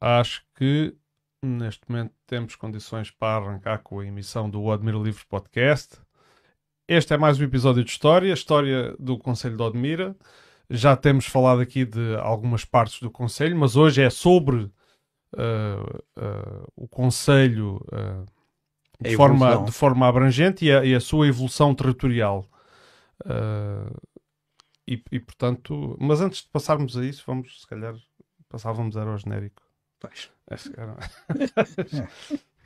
acho que neste momento temos condições para arrancar com a emissão do Admira Livre Podcast. Este é mais um episódio de história, história do Conselho de Odmira. Já temos falado aqui de algumas partes do Conselho, mas hoje é sobre uh, uh, o Conselho uh, de, forma, de, forma, abrangente e a, e a sua evolução territorial. E, e, portanto, mas antes de passarmos a isso, vamos se calhar passávamos ao genérico. Pois. É chegar.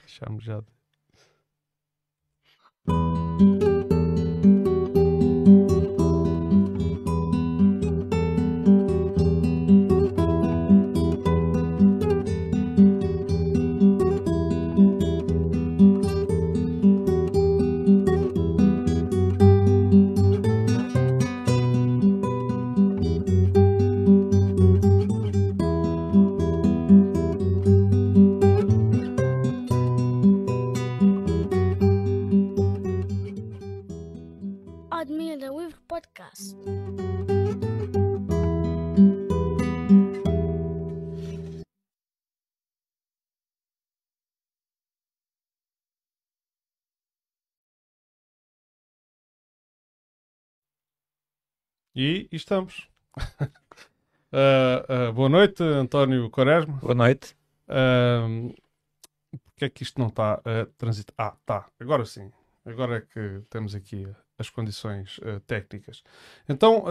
Deixámos já. E estamos. uh, uh, boa noite, António Quaresma. Boa noite. Uh, ah, que é que isto não está a transitar? Ah, está. Agora sim. Agora é que temos aqui as condições técnicas. Então,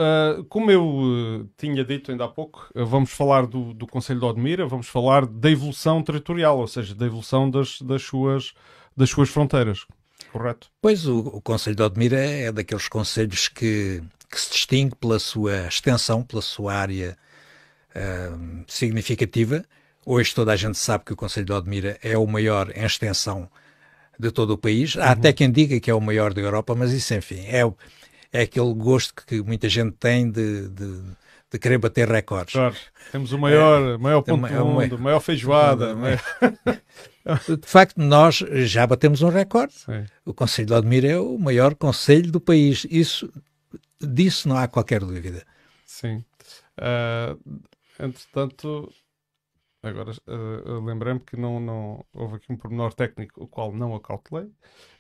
como eu tinha dito ainda há pouco, vamos falar do, do Conselho de Odmira, vamos falar da evolução territorial, ou seja, da evolução das, das, suas, das suas fronteiras correto? Pois o, o Conselho de Odmira é daqueles conselhos que que se distingue pela sua extensão, pela sua área uh, significativa. Hoje toda a gente sabe que o Conselho de Odmira é o maior em extensão de todo o país. Uhum. Há até quem diga que é o maior da Europa, mas isso, enfim, é, é aquele gosto que muita gente tem de, de, de querer bater recordes. Claro. Temos o maior, é, maior ponto é do mundo, maior, maior feijoada. É? Maior... de facto, nós já batemos um recorde. Sim. O Conselho de Odmira é o maior conselho do país. Isso disso não há qualquer dúvida. Sim. Uh, entretanto, agora uh, lembrei-me que não, não houve aqui um pormenor técnico, o qual não acautelei,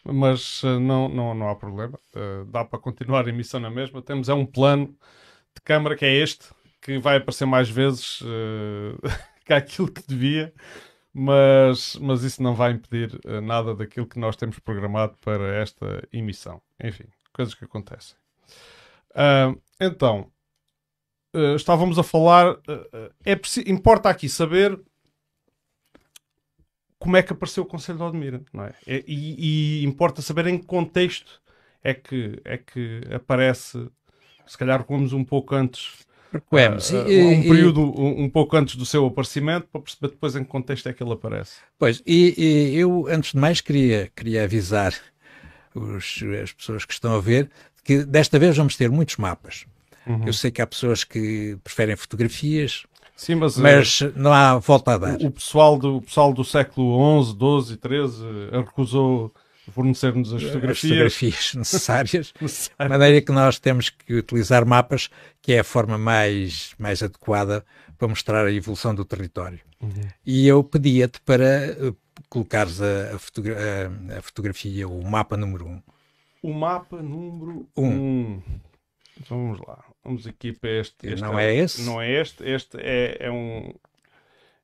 mas uh, não, não, não há problema. Uh, dá para continuar a emissão na mesma. Temos é um plano de câmara que é este, que vai aparecer mais vezes que é aquilo que devia. Mas, mas isso não vai impedir nada daquilo que nós temos programado para esta emissão. Enfim, coisas que acontecem. Ah, então, uh, estávamos a falar. Uh, é importa aqui saber como é que apareceu o Conselho de Odmira, não é? é? E, e, importa saber em que contexto é que, é que aparece. Se calhar comemos um pouco antes. Recuemos. Uh, um período um, um pouco antes do seu aparecimento, para perceber depois em que contexto é que ele aparece. Pois, e, e eu, antes de mais, queria, queria avisar os, as pessoas que estão a ver que desta vez vamos ter muitos mapas. Uhum. Eu sei que há pessoas que preferem fotografias, Sim, mas, mas eh, não há volta a dar. O pessoal do, o pessoal do século XI, XII, XIII recusou fornecer-nos as fotografias, as fotografias necessárias, necessárias, de maneira que nós temos que utilizar mapas, que é a forma mais, mais adequada para mostrar a evolução do território. Uhum. E eu pedia-te para eh, colocares a, a, fotogra a, fotografia, o mapa número 1, um, o mapa número 1. Um. um. Vamos lá. Vamos aqui para este. este não é esse? Não é este. Este é, é um.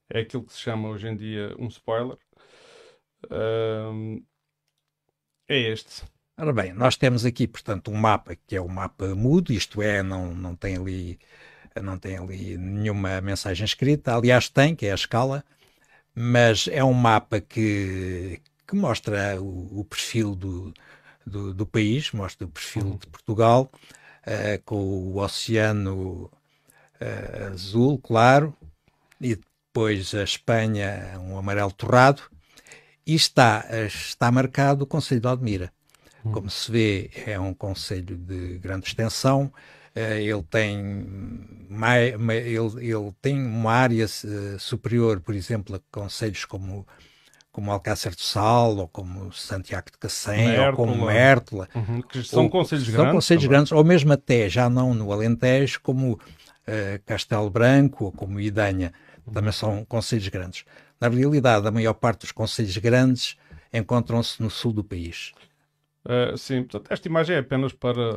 É aquilo que se chama hoje em dia um spoiler. Um, é este. Ora bem, nós temos aqui, portanto, um mapa que é o um mapa mudo, isto é, não, não tem ali não tem ali nenhuma mensagem escrita. Aliás, tem, que é a escala, mas é um mapa que, que mostra o, o perfil do, do, do país, mostra o perfil uhum. de Portugal, uh, com o oceano uh, azul, claro, e depois a Espanha, um amarelo torrado, e está, está marcado o Conselho de Almira. Hum. Como se vê, é um conselho de grande extensão, eh, ele tem, ele, ele tem uma área superior, por exemplo, a conselhos como como Alcácer de Sal, ou como Santiago de Cacém, ou como Mértola. Uhum, que são ou, conselhos são grandes. São conselhos também. grandes, ou mesmo até, já não no Alentejo, como uh, Castelo Branco, ou como Idanha. Uhum. Também são conselhos grandes. Na realidade, a maior parte dos conselhos grandes encontram-se no sul do país. Uh, sim, portanto, esta imagem é apenas para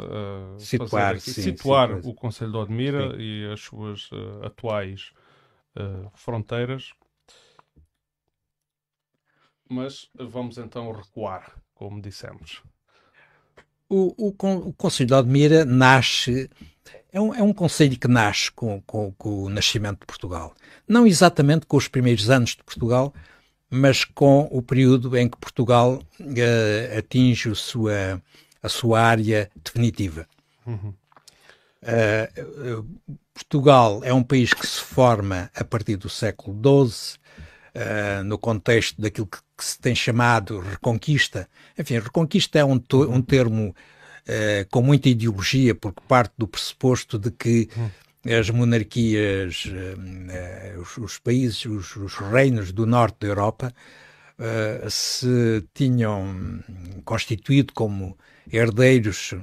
uh, situar, sim, situar sim, o Conselho de Odmira sim. e as suas uh, atuais fronteiras mas vamos então recuar, como dissemos. O, o, o Conselho de admira nasce, é um, é um conselho que nasce com, com, com o nascimento de Portugal. Não exatamente com os primeiros anos de Portugal, mas com o período em que Portugal uh, atinge a sua, a sua área definitiva. Uhum. Uh, Portugal é um país que se forma a partir do século XII, uh, no contexto daquilo que, que, se tem chamado reconquista. Enfim, reconquista é um, um termo uh, com muita ideologia, porque parte do pressuposto de que as monarquias, uh, os, os, países, os, os, reinos do norte da Europa se tinham constituído como herdeiros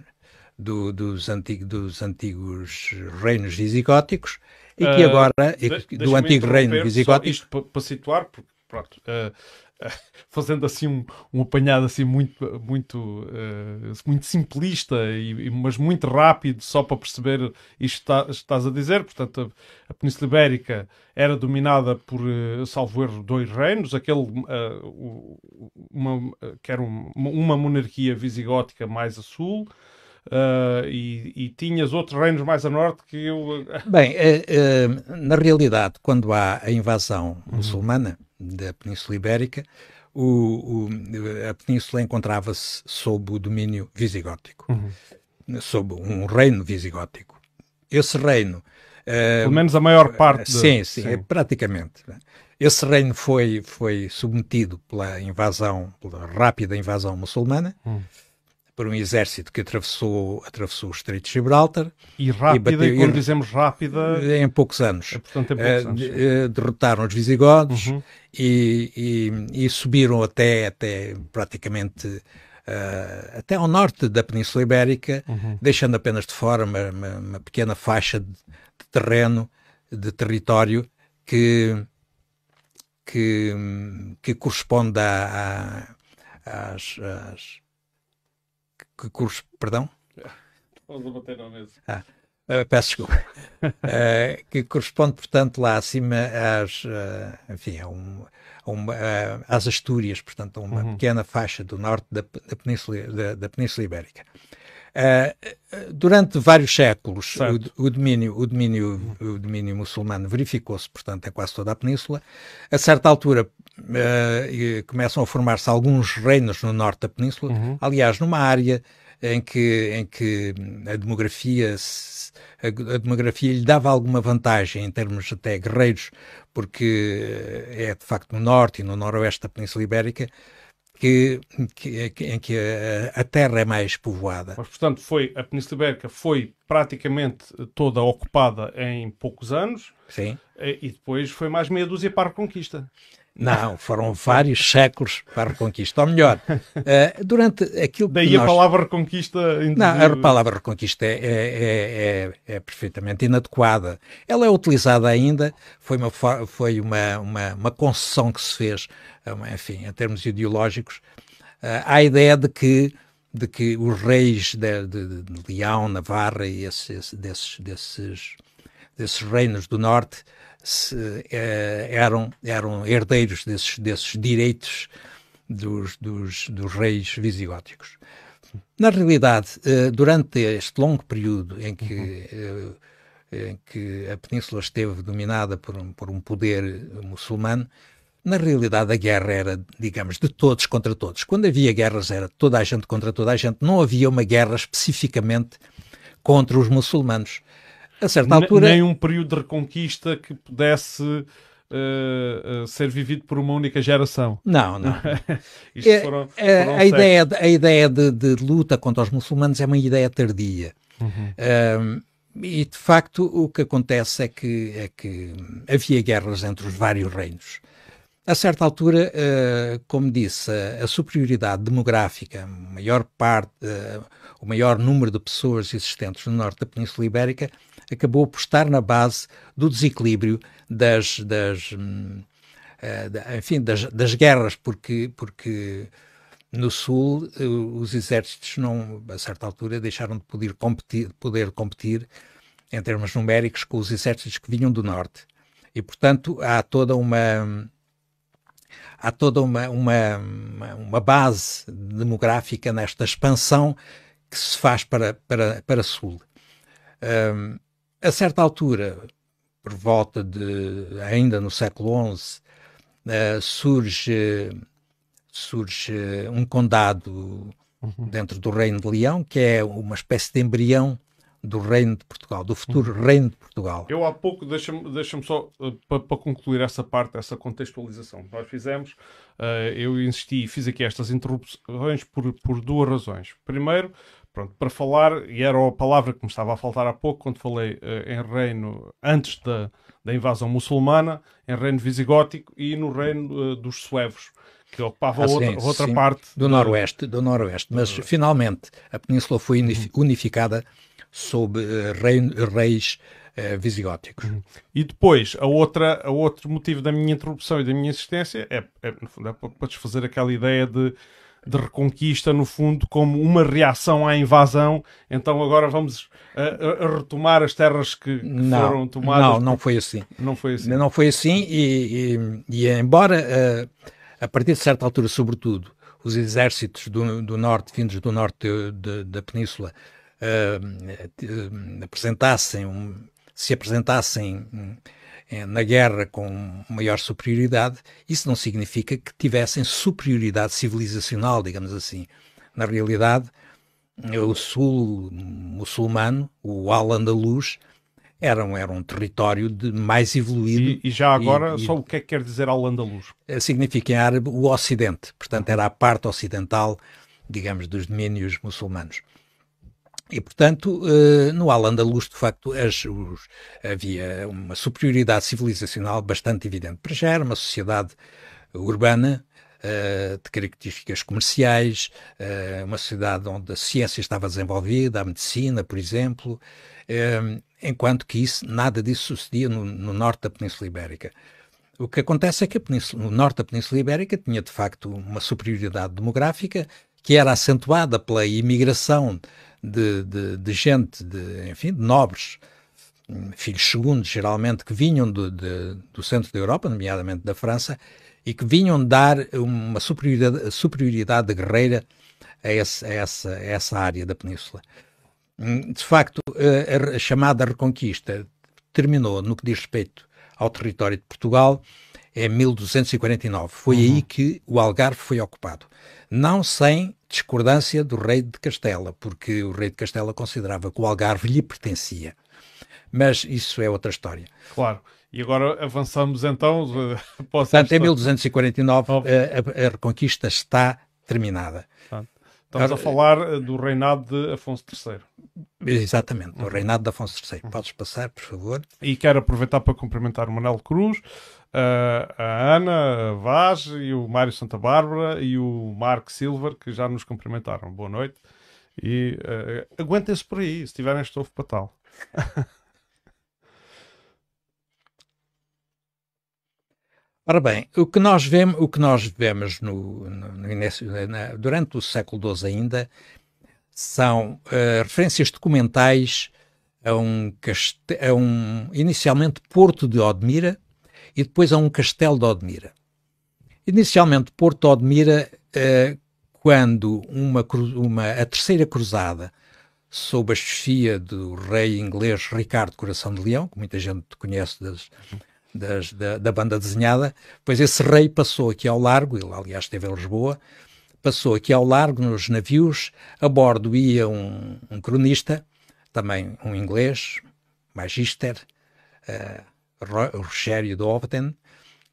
do, dos, antigo, dos, antigos reinos visigóticos e que ah, agora, uh, do antigo reino visigótico... Isto para situar, porque, pronto, uh, fazendo assim um, um, apanhado assim muito muito uh, muito simplista e, mas muito rápido só para perceber isto está, estás a dizer portanto a, a Península Ibérica era dominada por uh, salvo erro dois reinos aquele uh, uma, que era um, uma monarquia visigótica mais a sul uh, e, e, tinhas outros reinos mais a norte que eu... Ah, Bem, uh, uh, na realidade, quando há a invasão uhum. muçulmana da Península Ibérica, o, o, a Península encontrava-se sob o domínio visigótico, uhum. sob um reino visigótico. Esse reino... Eh, Pelo menos a maior parte. De... Sim, sim, sim, praticamente. Esse reino foi, foi submetido pela invasão, pela rápida invasão muçulmana. Hum por um exército que atravessou, atravessou o Estreito de Gibraltar. E rápida, e bateu, e quando dizemos rápida... Em poucos anos. É, portanto, em poucos eh, anos. Uh, derrotaram os visigodos uhum. e, e, subiram até, até praticamente... Uh, até ao norte da Península Ibérica, uhum. deixando apenas de fora uma, uma, uma pequena faixa de, de, terreno, de território, que, que, que corresponde a, às, às que perdão? a bater na mesa. Ah, eh, peço desculpa. uh, que corresponde, portanto, lá acima às, uh, enfim, a um, a às Astúrias, portanto, a uma uhum. pequena faixa do norte da, da Península, da, da Península Ibérica. Uh, durante vários séculos, o, o, domínio, o, domínio, o domínio muçulmano verificou-se, portanto, em é quase toda a península. A certa altura uh, começam a formar-se alguns reinos no norte da península, uhum. aliás, numa área em que, em que a demografia a, a demografia lhe dava alguma vantagem em termos até guerreiros, porque eh, é de facto no norte e no noroeste da Península Ibérica que, que, em que a, a, terra é mais povoada. Mas, portanto, foi, a Península Ibérica foi praticamente toda ocupada em poucos anos. Sim. E, eh, e depois foi mais meia dúzia para a reconquista. Não, foram vários séculos para a reconquista. Ou melhor, uh, durante aquilo que. Daí nós... a palavra reconquista. Não, a palavra reconquista é, é, é, é, perfeitamente inadequada. Ela é utilizada ainda, foi uma, foi uma, uma, uma concessão que se fez, enfim, em termos ideológicos, uh, à ideia de que de que os reis de, de, de Leão, Navarra e esse, esse, desses, desses, desses reinos do norte se, eh, eram, eram herdeiros desses, desses direitos dos, dos, dos reis visigóticos. Na realidade, eh, durante este longo período em que, uhum. eh, em que a península esteve dominada por um, por um poder muçulmano, na realidade a guerra era, digamos, de todos contra todos. Quando havia guerras era toda a gente contra toda a gente, não havia uma guerra especificamente contra os muçulmanos a certa altura. Nem um período de reconquista que pudesse uh, uh, ser vivido por uma única geração. Não, não. é, foram, é, foram a, ideia, a, ideia, de, de, luta contra os muçulmanos é uma ideia tardia. Uhum. Um, e de facto o que acontece é que, é que havia guerras entre os vários reinos. A certa altura, uh, como disse, a, a, superioridade demográfica, maior parte, uh, o maior número de pessoas existentes no norte da Península Ibérica, acabou por estar na base do desequilíbrio das, das hum, eh, enfim, das, das, guerras, porque, porque no Sul eh, os exércitos, não, a certa altura, deixaram de poder competir, poder competir em termos numéricos com os exércitos que vinham do Norte. E, portanto, há toda uma há toda uma, uma, uma base demográfica nesta expansão que se faz para, para, para Sul. Um, a certa altura, por volta de ainda no século XI, uh, eh, surge, surge um condado uhum. dentro do Reino de Leão, que é uma espécie de embrião do Reino de Portugal, do futuro uhum. Reino de Portugal. Eu há pouco, deixa-me deixa só, uh, eh, para concluir essa parte, essa contextualização que nós fizemos, uh, eu insisti e fiz aqui estas interrupções por, por duas razões. Primeiro, Pronto, para falar, e era a palavra que me estava a faltar há pouco, quando falei uh, em reino antes da, da invasão muçulmana, em reino visigótico e no reino uh, dos suevos, que ocupava ah, sim, outra, outra sim. parte do noroeste, do noroeste. Mas finalmente a península foi uhum. unificada sob uh, eh, reino, reis visigóticos. Uhum. E depois, a outra, a outro motivo da minha interrupção e da minha insistência é, é no é para desfazer aquela ideia de de reconquista, no fundo, como uma reação à invasão. Então agora vamos a, eh, a eh, retomar as terras que, que não, foram tomadas. Não, não foi assim. Não foi assim. Não foi assim, e, e, e embora a, eh, a partir de certa altura, sobretudo, os exércitos do, do norte, vindos do norte de, de, da península, uh, apresentassem um, se apresentassem hum, é, na guerra com maior superioridade, isso não significa que tivessem superioridade civilizacional, digamos assim. Na realidade, o sul muçulmano, o Al-Andalus, era, era um território de mais evoluído. E, e já agora, e, só o que é que quer dizer Al-Andalus? Eh, significa em árabe o Ocidente, portanto era a parte ocidental, digamos, dos domínios muçulmanos. E, portanto, eh, no Al-Andalus, de facto, as, os, havia uma superioridade civilizacional bastante evidente. Para já era uma sociedade urbana, eh, de características comerciais, eh, uma sociedade onde a ciência estava desenvolvida, a medicina, por exemplo, enquanto que isso, nada disso sucedia no, no norte da Península Ibérica. O que acontece é que no norte da Península Ibérica tinha, de facto, uma superioridade demográfica que era acentuada pela imigração de, de, de gente, de, enfim, de nobres, hum, filhos segundos, geralmente, que vinham do, de, do centro da Europa, nomeadamente da França, e que vinham dar uma superioridade, superioridade guerreira a, esse, a, essa, a essa área da península. Hum, de facto, a, a chamada Reconquista terminou no que diz respeito ao território de Portugal em 1249. Foi uhum. aí que o Algarve foi ocupado. Não sem discordância do rei de Castela, porque o rei de Castela considerava que o Algarve lhe pertencia. Mas isso é outra história. Claro. E agora avançamos então. Portanto, em 1249 a, a, reconquista está terminada. estamos a falar eh, do reinado de Afonso III. Exatamente, do uhum. reinado de Afonso III. Uhum. Podes passar, por favor. E quero aproveitar para cumprimentar o Manuel Cruz, Uh, a Ana Vaz e o Mário Santa Bárbara e o Marco Silver, que já nos cumprimentaram. Boa noite. E uh, aguentem-se por aí, se tiverem estofo para tal. Ora bem, o que nós vemos, o que nós vemos no, no, no início, eh, na, durante o século XII ainda são uh, referências documentais a um, a um inicialmente porto de Odmira, e depois a um castelo de Odmira. Inicialmente, Porto Odmira, eh, quando uma, uma, a terceira cruzada, sob a chefia do rei inglês Ricardo Coração de Leão, que muita gente conhece das, das, da, da, banda desenhada, pois esse rei passou aqui ao largo, ele aliás esteve em Lisboa, passou aqui ao largo nos navios, a bordo ia um, um cronista, também um inglês, Magister, eh, Rogério de Ovden,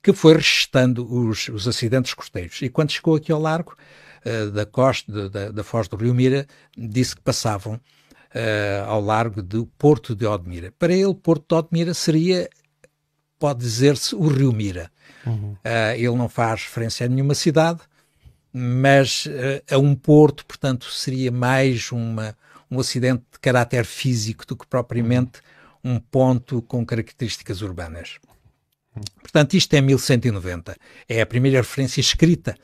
que foi registando os, os acidentes costeiros. E quando chegou aqui ao largo uh, da costa, de, da, da, foz do Rio Mira, disse que passavam uh, ao largo do Porto de Odmira. Para ele, Porto de Odmira seria, pode dizer-se, o Rio Mira. Uhum. Uh, ele não faz referência a nenhuma cidade, mas a um porto, portanto, seria mais uma, um acidente de caráter físico do que propriamente uhum um ponto com características urbanas. Portanto, isto é 1190. É a primeira referência escrita,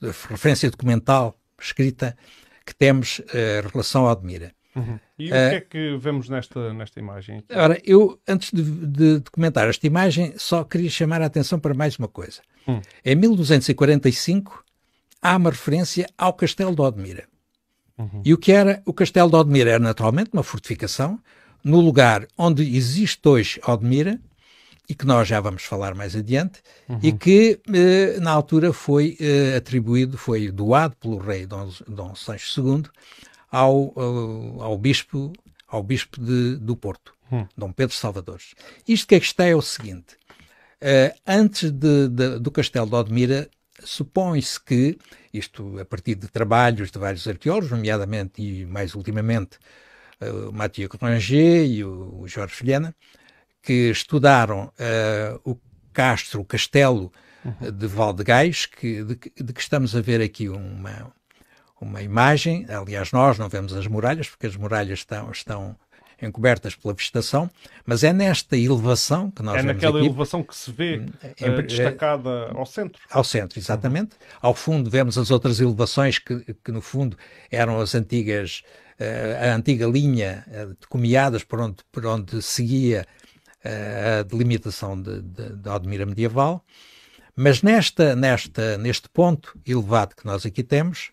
uh, referência documental escrita que temos eh, em uh, relação à Admira. Uhum. E o eh, que é que vemos nesta, nesta imagem? Ora, eu, antes de, de esta imagem, só queria chamar a atenção para mais uma coisa. Hum. Em 1245, há uma referência ao Castelo de Odmira. Uhum. E o que era o Castelo de Odmira? Era naturalmente uma fortificação no lugar onde existe hoje Odmira, e que nós já vamos falar mais adiante, uhum. e que eh, na altura foi eh, atribuído, foi doado pelo rei Dom, Dom Sancho II ao, ao, eh, ao, bispo, ao bispo de, do Porto, uhum. Dom Pedro Salvadores. Isto que aqui é está é o seguinte, eh, antes de, de, do castelo de Odmira, supõe-se que, isto a partir de trabalhos de vários arqueólogos, nomeadamente e mais ultimamente eh, o Mathieu Granger e o, Jorge Filhena, que estudaram uh, o Castro, o Castelo uhum. de Valdegais, que, de, de, que estamos a ver aqui uma, uma imagem. Aliás, nós não vemos as muralhas, porque as muralhas estão, estão encobertas pela vegetação, mas é nesta elevação que nós é vemos É naquela elevação que se vê hum, eh, em, destacada ao centro. Ao centro, exatamente. Uhum. Ao fundo vemos as outras elevações que, que no fundo, eram as antigas eh, a antiga linha eh, de comiadas por onde, por onde seguia eh, a delimitação da de, de, de medieval. Mas nesta, nesta, neste ponto elevado que nós aqui temos,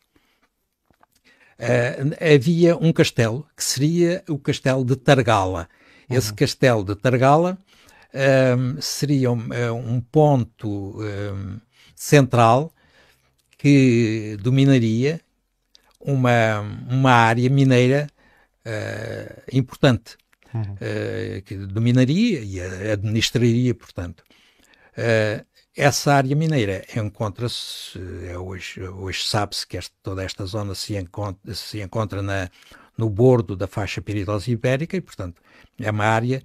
uh, havia um castelo que seria o castelo de Targala. Uhum. Esse castelo de Targala um, seria um, um ponto um, central que dominaria uma, uma área mineira uh, importante, uhum. uh, que dominaria e administraria, portanto. Uh, essa área mineira encontra-se, hoje, hoje sabe-se que esta, toda esta zona se encontra, se encontra na, no bordo da faixa perigosa ibérica e, portanto, é uma área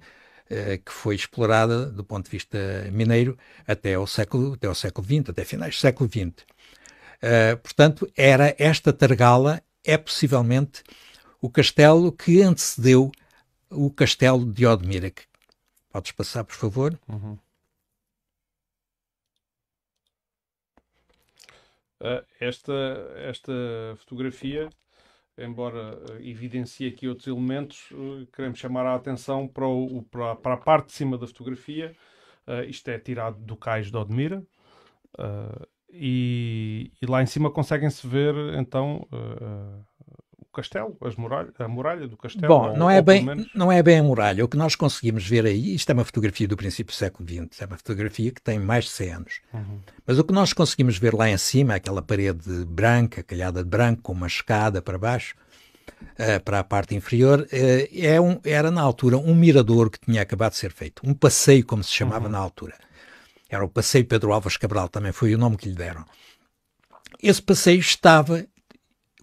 que foi explorada do ponto de vista mineiro até o século até o século XX, até finais do século XX. Eh, portanto, era esta Targala é possivelmente o castelo que antecedeu o castelo de Odmirak. Podes passar, por favor? Uhum. Uh, esta, esta fotografia, embora uh, evidencie aqui outros elementos, uh, queremos chamar a atenção para, o, para, para, a parte de cima da fotografia. isto é tirado do cais de Odmira e, e lá em cima conseguem-se ver então uh, o castelo, as muralha, a muralha do castelo. Bom, ou, não, é bem, menos... não é bem a muralha. O que nós conseguimos ver aí, isto é uma fotografia do princípio do século XX, é uma fotografia que tem mais de 100 anos. Uhum. Mas o que nós conseguimos ver lá em cima, aquela parede branca, calhada de branco, com uma escada para baixo, Uh, para a parte inferior, uh, é um, era na altura um mirador que tinha acabado de ser feito, um passeio, como se chamava uhum. na altura. Era o Passeio Pedro Alves Cabral, também foi o nome que lhe deram. Esse passeio estava,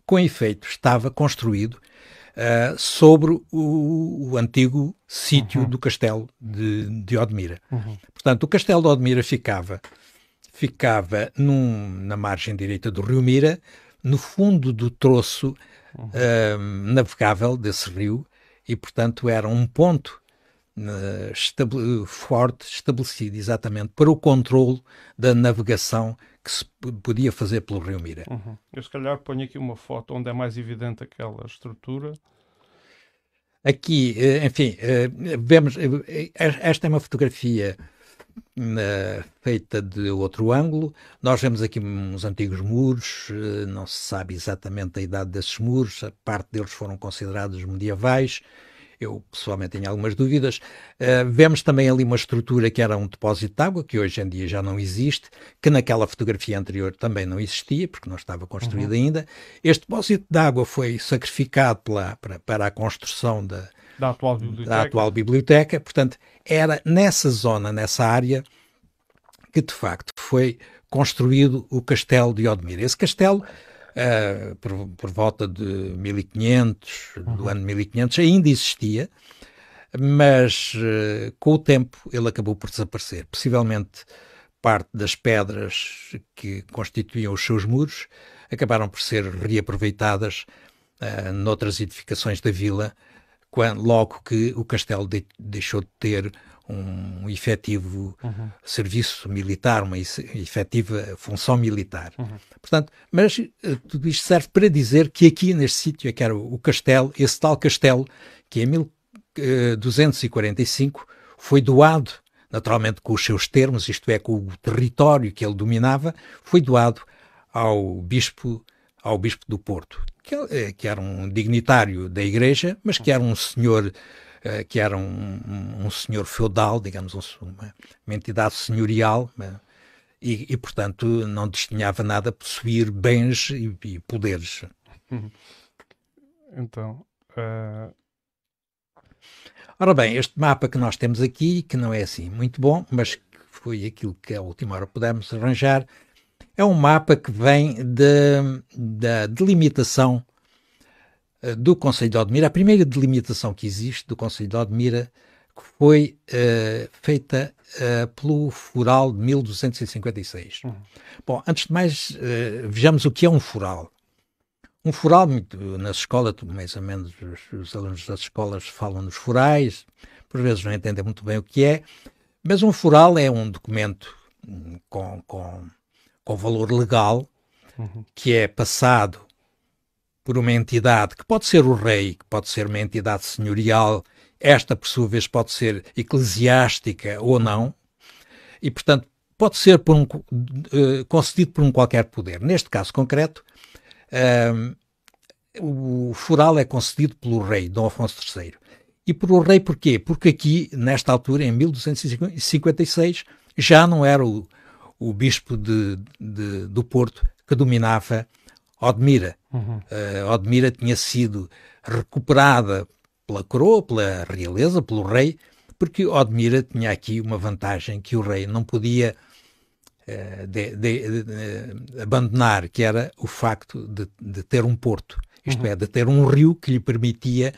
com efeito, estava construído uh, sobre o, o antigo sítio uhum. do Castelo de, de Odmira. Uhum. Portanto, o Castelo de Odmira ficava, ficava num, na margem direita do Rio Mira, no fundo do troço uh, navegável desse rio, e, portanto, era um ponto estabele forte, estabelecido exatamente para o controle da navegação que se podia fazer pelo Rio Mira. Uhum. Eu se calhar ponho aqui uma foto onde é mais evidente aquela estrutura. Aqui, eh, enfim, eh, vemos, eh, esta é uma fotografia feita de outro ângulo. Nós vemos aqui uns antigos muros, não se sabe exatamente a idade desses muros, a parte deles foram considerados medievais, eu pessoalmente tenho algumas dúvidas. Uh, vemos também ali uma estrutura que era um depósito de água, que hoje em dia já não existe, que naquela fotografia anterior também não existia, porque não estava construída uhum. ainda. Este depósito de água foi sacrificado pela, para, para a construção da, da, atual da atual biblioteca. Portanto, era nessa zona, nessa área, que de facto foi construído o castelo de Odmir. Esse castelo uh, por, por, volta de 1500, uhum. do ano 1500, ainda existia, mas uh, com o tempo ele acabou por desaparecer. Possivelmente parte das pedras que constituíam os seus muros acabaram por ser reaproveitadas uh, noutras edificações da vila, quando, logo que o castelo de, deixou de ter um efetivo uhum. serviço militar, uma efetiva função militar. Uhum. Portanto, mas eh, tudo isto serve para dizer que aqui neste sítio é que era o castelo, esse tal castelo, que em 1245 eh, foi doado, naturalmente com os seus termos, isto é, com o território que ele dominava, foi doado ao bispo, ao bispo do Porto, que, eh, que era um dignitário da Igreja, mas que era um senhor eh, que era um, um, um, senhor feudal, digamos, uma, uma entidade senhorial, eh, e, e, portanto, não destinava nada a possuir bens e, e poderes. Então. Uh... Ora bem, este mapa que nós temos aqui, que não é assim muito bom, mas foi aquilo que a última hora pudemos arranjar, é um mapa que vem da delimitação eh, do Conselho de Odmira, a primeira delimitação que existe do Conselho de Odmira, foi uh, feita uh, pelo Fural de 1256. Uhum. Bom, antes de mais, uh, vejamos o que é um fural. Um fural, nas escolas, mais ou menos os, os alunos das escolas falam nos furais, por vezes não entendem muito bem o que é, mas um fural é um documento hum, com, com, com valor legal uhum. que é passado por uma entidade que pode ser o rei, que pode ser uma entidade senhorial, esta por sua vez pode ser eclesiástica ou não, e portanto pode ser por um, uh, concedido por um qualquer poder. Neste caso concreto, uh, o foral é concedido pelo rei, Dom Afonso III. E por o rei porquê? Porque aqui, nesta altura, em 1256, já não era o, o bispo de, de, do Porto que dominava Odmira. Uhum. Uh, Odmira tinha sido recuperada pela coroa, pela realeza, pelo rei, porque Odmira tinha aqui uma vantagem que o rei não podia uh, de, de, de, eh, abandonar, que era o facto de, ter um porto, isto uhum. é, de ter um rio que lhe permitia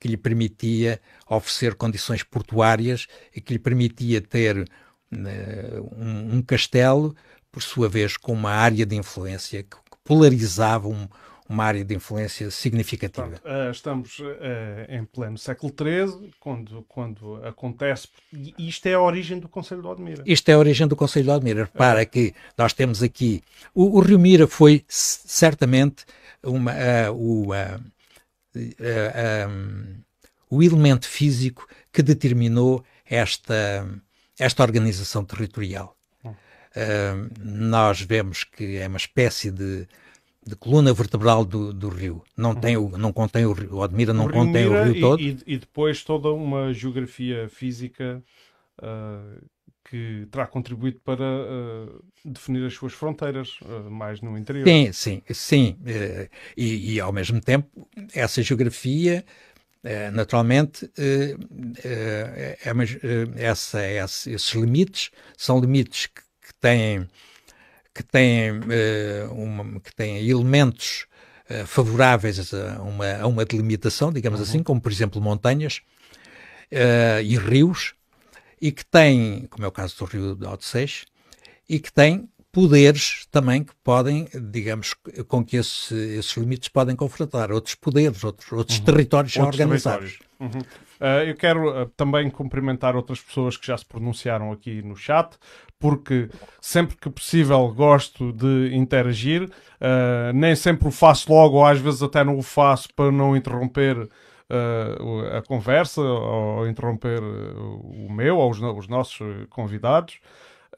que lhe permitia oferecer condições portuárias e que lhe permitia ter uh, um, um, castelo, por sua vez, com uma área de influência que polarizava um, uma área de influência significativa. Eh, estamos eh, em pleno século XIII, quando, quando acontece. E isto é a origem do Conselho de Odmira. Isto é a origem do Conselho de Odmira. Repara é. que nós temos aqui. O, o Rio Mira foi certamente uma, uh, uh, um, o elemento físico que determinou esta, esta organização territorial nós vemos que é uma espécie de, de coluna vertebral do, do rio. Não, tem o, não contém o rio, o Admira não o contém Mira o rio e, todo. E, e, depois toda uma geografia física uh, que terá contribuído para uh, definir as suas fronteiras uh, mais no interior. Sim, sim, sim. Eh, e, e, ao mesmo tempo, essa geografia. Eh, naturalmente, eh, é, é essa, essa, esses limites são limites têm, que têm, uh, uma, que têm elementos uh, favoráveis a uma, a uma, delimitação, digamos uhum. assim, como por exemplo montanhas eh, e rios, e que têm, como é o caso do rio de Odisseis, e que têm poderes também que podem, digamos, com que esse, esses limites podem confrontar, outros poderes, outros, outros uhum. territórios outros organizados. Territórios. Uhum. Uh, eu quero uh, também cumprimentar outras pessoas que já se pronunciaram aqui no chat, porque sempre que possível gosto de interagir, uh, nem sempre o faço logo, ou às vezes até não o faço para não interromper. a conversa ou interromper o meu ou os, os nossos convidados,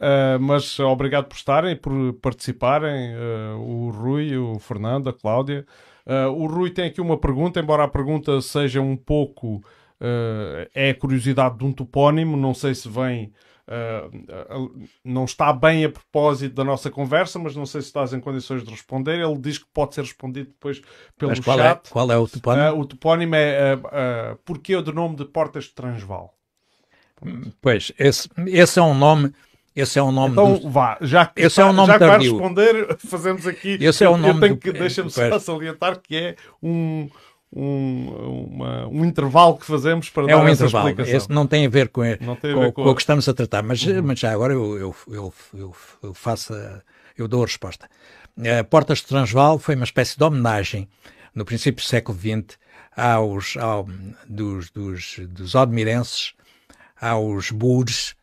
Uh, mas obrigado por estarem, por participarem, uh, o Rui, o Fernando, a Cláudia. Uh, o Rui tem aqui uma pergunta, embora a pergunta seja um pouco uh, é a curiosidade de um topónimo, não sei se vem. Uh, não está bem a propósito da nossa conversa, mas não sei se estás em condições de responder. Ele diz que pode ser respondido depois pelo mas qual é? chat. É, qual é o topónimo? Eh, o topónimo é uh, o de nome de Portas de Transval? Pois, esse, esse é um nome. Esse é o um nome então, do... vá, já que, Esse está, é um tá, nome já que vai responder, fazemos aqui... Esse é o um nome... Do... Deixa-me só salientar que é um, um, uma, um intervalo que fazemos para é dar um essa intervalo. explicação. Esse não tem a ver com, a, a ver com, com o que estamos a tratar, mas, uhum. mas já agora eu, eu, eu, eu, eu faço, a, eu dou a resposta. A Portas de Transvaal foi uma espécie de homenagem, no princípio do século XX, aos, ao, dos, dos, dos odmirenses, aos burros,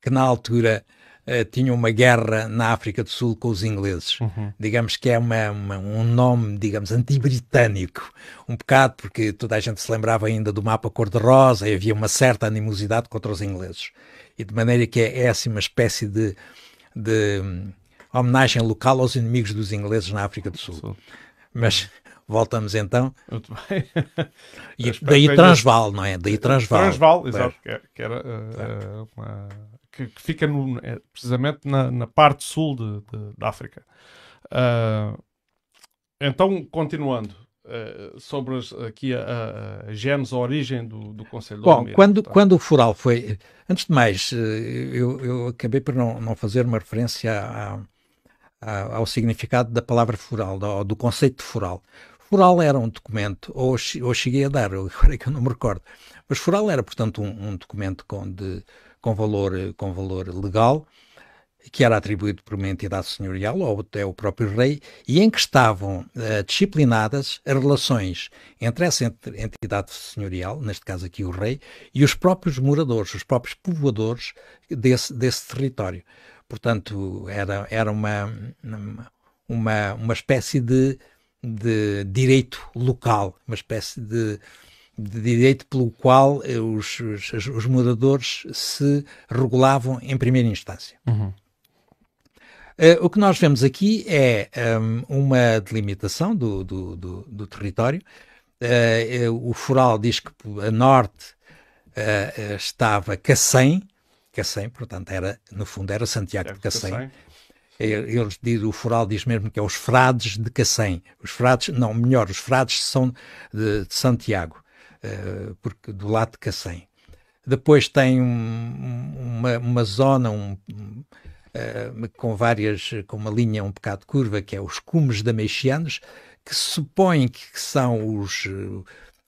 que na altura eh, tinha uma guerra na África do Sul com os ingleses. Uhum. Digamos que é uma, uma, um nome, digamos, anti-britânico. Um bocado, porque toda a gente se lembrava ainda do mapa cor-de-rosa e havia uma certa animosidade contra os ingleses. E de maneira que é, é assim uma espécie de, de hum, homenagem local aos inimigos dos ingleses na África do Sul. Mas voltamos então. Muito bem. e daí Transvaal, não é? Daí eh, Transvaal. Transvaal, exato, que é- era uh, uma que, que fica no, é, precisamente na, na, parte sul de, de, da África. Uh, então, continuando uh, sobre as, aqui a, a, a genes, a origem do, do Conselho Bom, do quando, tá? quando o Foral foi. Antes de mais, eh, eu, eu acabei por não, não fazer uma referência a, ao significado da palavra foral, do, do conceito de foral. Foral era um documento, ou, ou cheguei a dar, agora é que eu não me recordo, mas foral era, portanto, um, um documento com de com valor, com valor legal, que era atribuído por uma entidade senhorial ou até o próprio rei, e em que estavam uh, disciplinadas as relações entre essa entidade senhorial, neste caso aqui o rei, e os próprios moradores, os próprios povoadores desse, desse território. Portanto, era, era uma, uma, uma espécie de, de direito local, uma espécie de de direito pelo qual eh, os, os, os moradores se regulavam em primeira instância. Uhum. Uh, o que nós vemos aqui é um, uma delimitação do, do, do, do território. Uh, o foral diz que a norte estava Cacém, Cacém, portanto, era, no fundo era Santiago é, de Cacém. Cacém. Eles, diz, o foral diz mesmo que é os frades de Cacém. Os frades, não, melhor, os frades são de, de Santiago. Eh, porque do lado de Cacém. Depois tem um, uma, uma, zona um, uh, com várias, com uma linha um bocado curva, que é os cumes da Meixianos, que supõe que são os,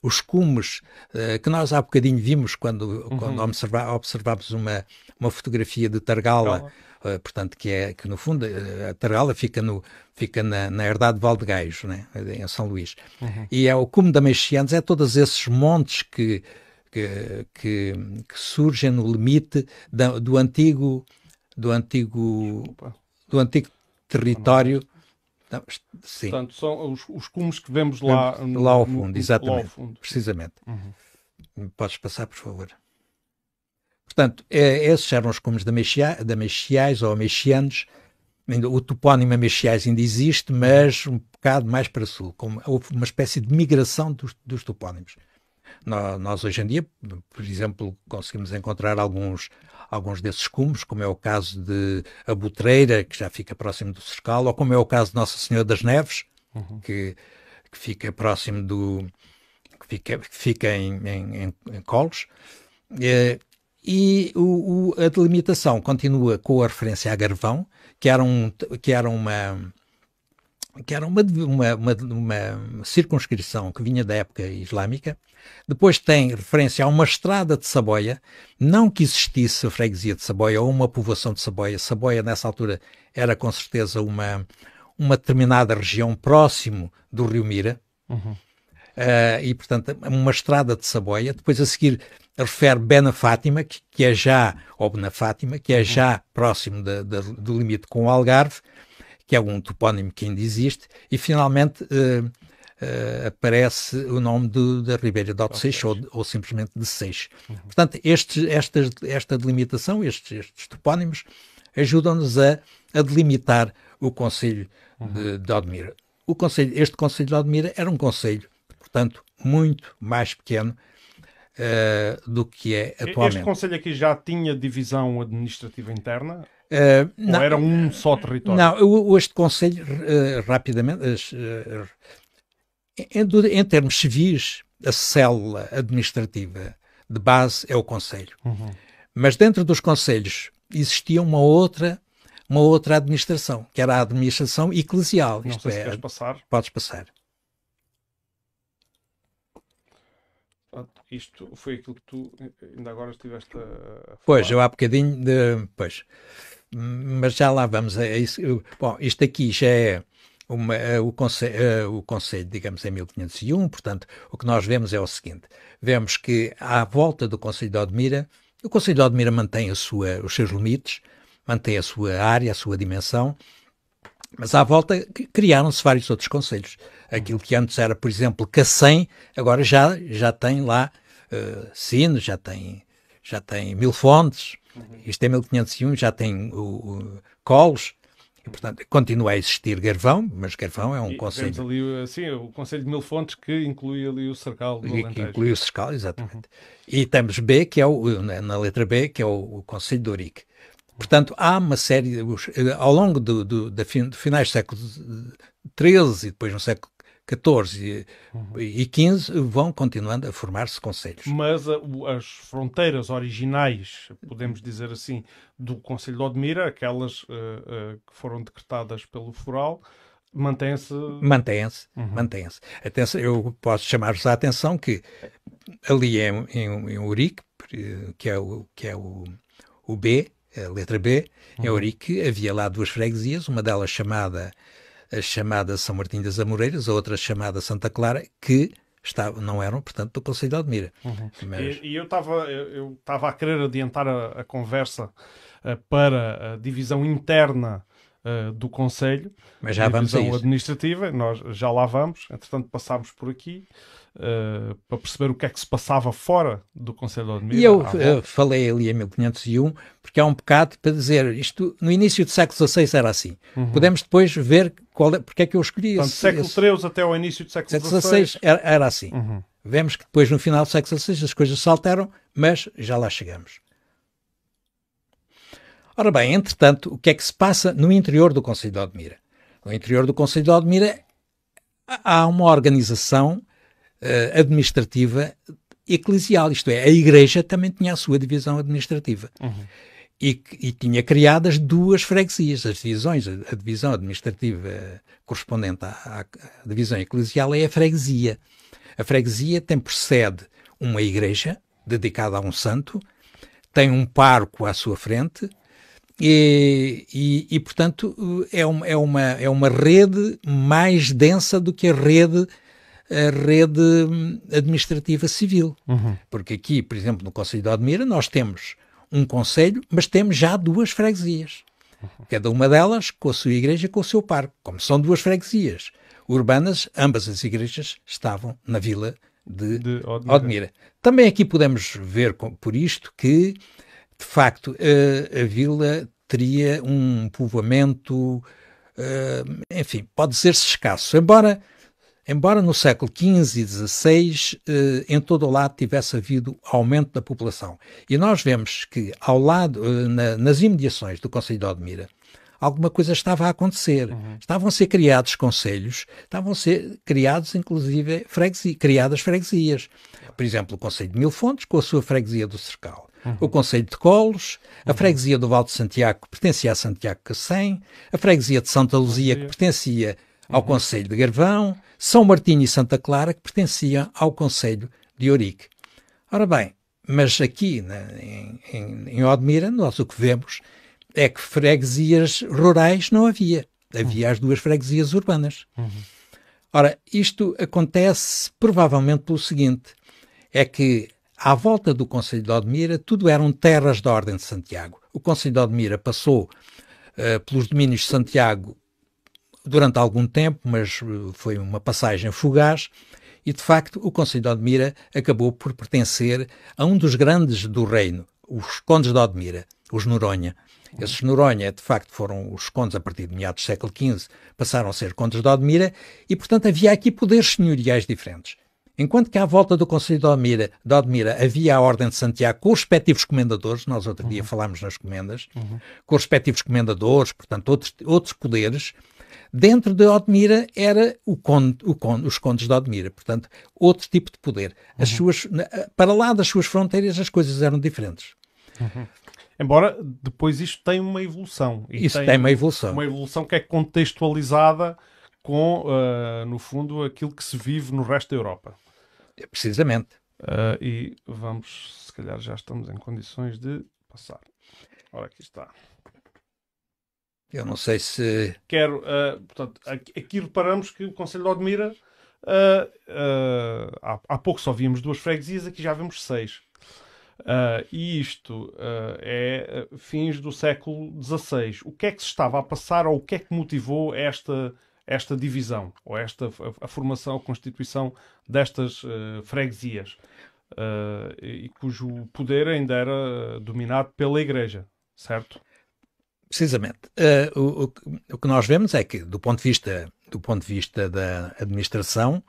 os cumes uh, que nós há bocadinho vimos quando, uhum. quando observa, observámos uma, uma fotografia de Targala, uh, eh, portanto, que é que no fundo uh, a Targala fica, no, fica na, na herdade de Valdegajo, né, em São Luís. Uhum. E é o cume da Meixianos, é todos esses montes que, que, que, que surgem no limite da, do antigo do antigo do antigo território sim. Portanto, são os, os cumes que vemos lá, lá ao fundo, no, exatamente. Ao fundo. Precisamente. Uhum. Podes passar, por favor. Portanto, é, esses eram os cumes da, Mexia, da Mexiais ou Mexianos. O topónimo Mexiais ainda existe, mas um bocado mais para sul. Como, houve uma espécie de migração dos, dos topónimos. nós, hoje em dia, por exemplo, conseguimos encontrar alguns, alguns desses cumes, como é o caso de Abutreira, que já fica próximo do Cercal, ou como é o caso de Nossa Senhora das Neves, uhum. que, que fica próximo do. que fica, que fica em, em, em Colos. É, e o, o, a delimitação continua com a referência a Garvão, que era, um, que era uma que era uma, uma, uma, uma, circunscrição que vinha da época islâmica. Depois tem referência a uma estrada de Saboia, não que existisse a freguesia de Saboia ou uma povoação de Saboia. Saboia, nessa altura, era com certeza uma, uma determinada região próximo do Rio Mira. Uhum. Uh, e, portanto, uma estrada de Saboia. Depois, a seguir, refere Bena Fátima, que, que é já, ou Bena Fátima, que é uhum. já próximo de, de, do limite com o Algarve que é um topónimo que ainda existe, e finalmente uh, Uh, aparece o nome do, da Ribeira de Alto Seixo ou, ou, simplesmente de Seixo. Uhum. Portanto, estas, esta delimitação, estes, estes topónimos, ajudam-nos a, a, delimitar o Conselho uhum. de, de Odmira. O concelho, este Conselho de Odmira era um conselho, portanto, muito mais pequeno uh, do que é atualmente. Este conselho aqui já tinha divisão administrativa interna? Uh, não, era um só território? Não, este Conselho, uh, rapidamente, uh, em, em, termos civis, a célula administrativa de base é o Conselho. Uhum. Mas dentro dos Conselhos existia uma outra uma outra administração, que era a administração eclesial. Não isto sei é, se queres passar. Podes passar. Ah, isto foi aquilo que tu eh, ainda agora estiveste a falar. Pois, eu há bocadinho de... Pois mas já lá vamos a é isso. Bom, isto aqui já é uma, é o, conselho, é o Conselho, digamos, em 1501, portanto, o que nós vemos é o seguinte: vemos que à volta do Conselho de Odmira, o Conselho de Odmira mantém sua, os seus limites, mantém a sua área, a sua dimensão, mas à volta criaram-se vários outros conselhos. Aquilo que antes era, por exemplo, Cassem, agora já, já tem lá uh, eh, Sino, já tem, já tem Mil Fontes, isto é 1501 já tem o, o colos, e, portanto, continua a existir Garvão, mas Garvão é um e conselho. Ali, sim, o Conselho de Mil Fontes que inclui ali o Cercal do Que inclui o Cercal, exatamente. Uhum. E temos B, que é o, na letra B, que é o, o Conselho de Ourique. Portanto, há uma série, eh, ao longo do, do, do, do finais do século XIII e depois no século 14 uhum. e 15 vão continuando a formar-se conselhos. Mas uh, as fronteiras originais, podemos dizer assim, do Conselho de Odmira, aquelas uh, uh, que foram decretadas pelo Foral, mantém-se. Mantém-se, uhum. mantém-se. Eu posso chamar-vos a atenção que ali é em, em, em Urique, eh, que é o, que é o, o B, a letra B, é uhum. em Urique havia lá duas freguesias, uma delas chamada a chamada São Martinho das Amoreiras, a outra chamada Santa Clara, que estava, não eram, portanto, do Conselho de Admira Uhum. Mas... E, e, eu estava eu, eu a querer adiantar a, a conversa uh, para a divisão interna uh, do Conselho, mas já a divisão vamos a isso. administrativa, nós já lá vamos, entretanto passámos por aqui. Eh, para perceber o que é que se passava fora do Conselho de Odmira. E eu, ah, eu falei ali em 1501, porque é um bocado para dizer isto. No início do século XVI era assim. Uhum. Podemos depois ver qual é, porque é que eu escolhi Portanto, esse, século XIII esse... até o início do século, XVI. XVI era, era assim. Uhum. Vemos que depois, no final do século XVI, as coisas se alteram, mas já lá chegamos. Ora bem, entretanto, o que é que se passa no interior do Conselho de Admira? No interior do Conselho de Admira há uma organização uh, administrativa eclesial, isto é, a Igreja também tinha a sua divisão administrativa. Uhum. E, e, tinha criadas duas freguesias, as divisões, a, divisão administrativa correspondente à, à divisão eclesial é a freguesia. A freguesia tem por sede uma igreja dedicada a um santo, tem um parco à sua frente e, e, e portanto, é uma, é, uma, é uma rede mais densa do que a rede a rede hum, administrativa civil. Uhum. Porque aqui, por exemplo, no Conselho de Odmira, nós temos um conselho, mas temos já duas freguesias. Uhum. Cada uma delas com a sua igreja e com o seu parque. Como são duas freguesias urbanas, ambas as igrejas estavam na vila de, de Odmira. Odmira. Também aqui podemos ver com, por isto que, de facto, a, eh, a vila teria um povoamento, uh, enfim, pode ser se escasso, embora Embora no século XV e XVI, eh, em todo o lado tivesse havido aumento da população. E nós vemos que, ao lado, eh, nas imediações do Conselho de Odmira, alguma coisa estava a acontecer. Uhum. Estavam a ser criados conselhos, estavam a ser criados, inclusive, criadas freguesias. Por exemplo, o Conselho de Mil Fontes, com a sua freguesia do Cercal. Uhum. O Conselho de Colos, a uhum. freguesia do Val de Santiago, que pertencia a Santiago Cacém, a freguesia de Santa Luzia, que pertencia ao uhum. Conselho de Garvão, São Martinho e Santa Clara, que pertenciam ao Conselho de Ourique. Ora bem, mas aqui né, em, em, em Odmira, nós o que vemos é que freguesias rurais não havia. Havia uhum. as duas freguesias urbanas. Uhum. Ora, isto acontece provavelmente pelo seguinte: é que à volta do Conselho de Odmira tudo eram terras da Ordem de Santiago. O Conselho de Odmira passou uh, pelos domínios de Santiago durante algum tempo, mas eh, foi uma passagem fugaz, e de facto o Conselho de Odmira acabou por pertencer a um dos grandes do reino, os Condes de Odmira, os Noronha. Esses Noronha, de facto, foram os condes a partir de meados do século XV, passaram a ser condes de Odmira, e portanto havia aqui poderes senhoriais diferentes. Enquanto que à volta do Conselho de Odmira, de Odmira, havia a Ordem de Santiago com os respectivos comendadores, nós outro dia uhum. falámos nas comendas, uhum. com os respectivos comendadores, portanto, outros, outros poderes, Dentro de Odmira era o conde, o conde, os condes de Odmira, portanto, outro tipo de poder. As uhum. suas, para lá das suas fronteiras as coisas eram diferentes. Uhum. Embora depois isto tenha uma evolução. Isso tem, tem, uma evolução. Uma evolução que é contextualizada com, uh, no fundo, aquilo que se vive no resto da Europa. É, precisamente. Uh, e vamos, se calhar já estamos em condições de passar. Ora, aqui está. Eu não sei se. Quero, uh, portanto, aqui reparamos que o Conselho de Odmira, uh, uh, há, há pouco só víamos duas freguesias, aqui já vemos seis. e isto é fins do século XVI. O que é que se estava a passar ou o que é que motivou esta, esta divisão ou esta a, a formação, a constituição destas freguesias e cujo poder ainda era dominado pela Igreja, certo? Precisamente. Uh, o, o, o, que nós vemos é que, do ponto de vista, do ponto de vista da administração,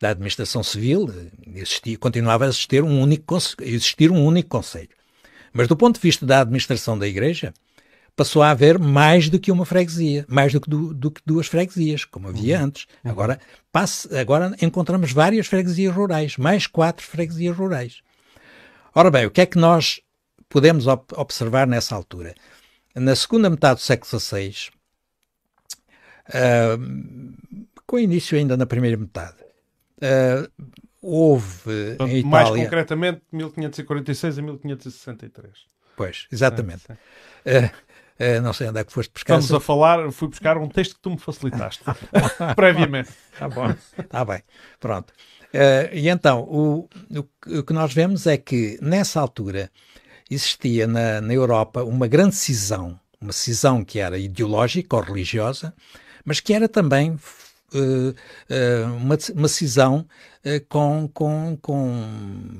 da administração civil, eh, existia, continuava a existir um único, existir um único conselho. Mas do ponto de vista da administração da Igreja, passou a haver mais do que uma freguesia, mais do que, du, do que duas freguesias, como havia uhum. antes. Uhum. Agora, passe, agora encontramos várias freguesias rurais, mais quatro freguesias rurais. Ora bem, o que é que nós podemos ob observar nessa altura? na segunda metade do século XVI, uh, ah, com início ainda na primeira metade, uh, houve Portanto, em Itália... Mais concretamente, 1546 a 1563. Pois, exatamente. É, é. Uh, não sei onde é que foste buscar. Estamos a falar, fui buscar um texto que tu me facilitaste previamente. Está bom, está bem, pronto. Ah, e então, o, o que nós vemos é que nessa altura existia na, na Europa uma grande cisão, uma cisão que era ideológica ou religiosa, mas que era também eh, eh, uma, uma cisão eh, com, com, com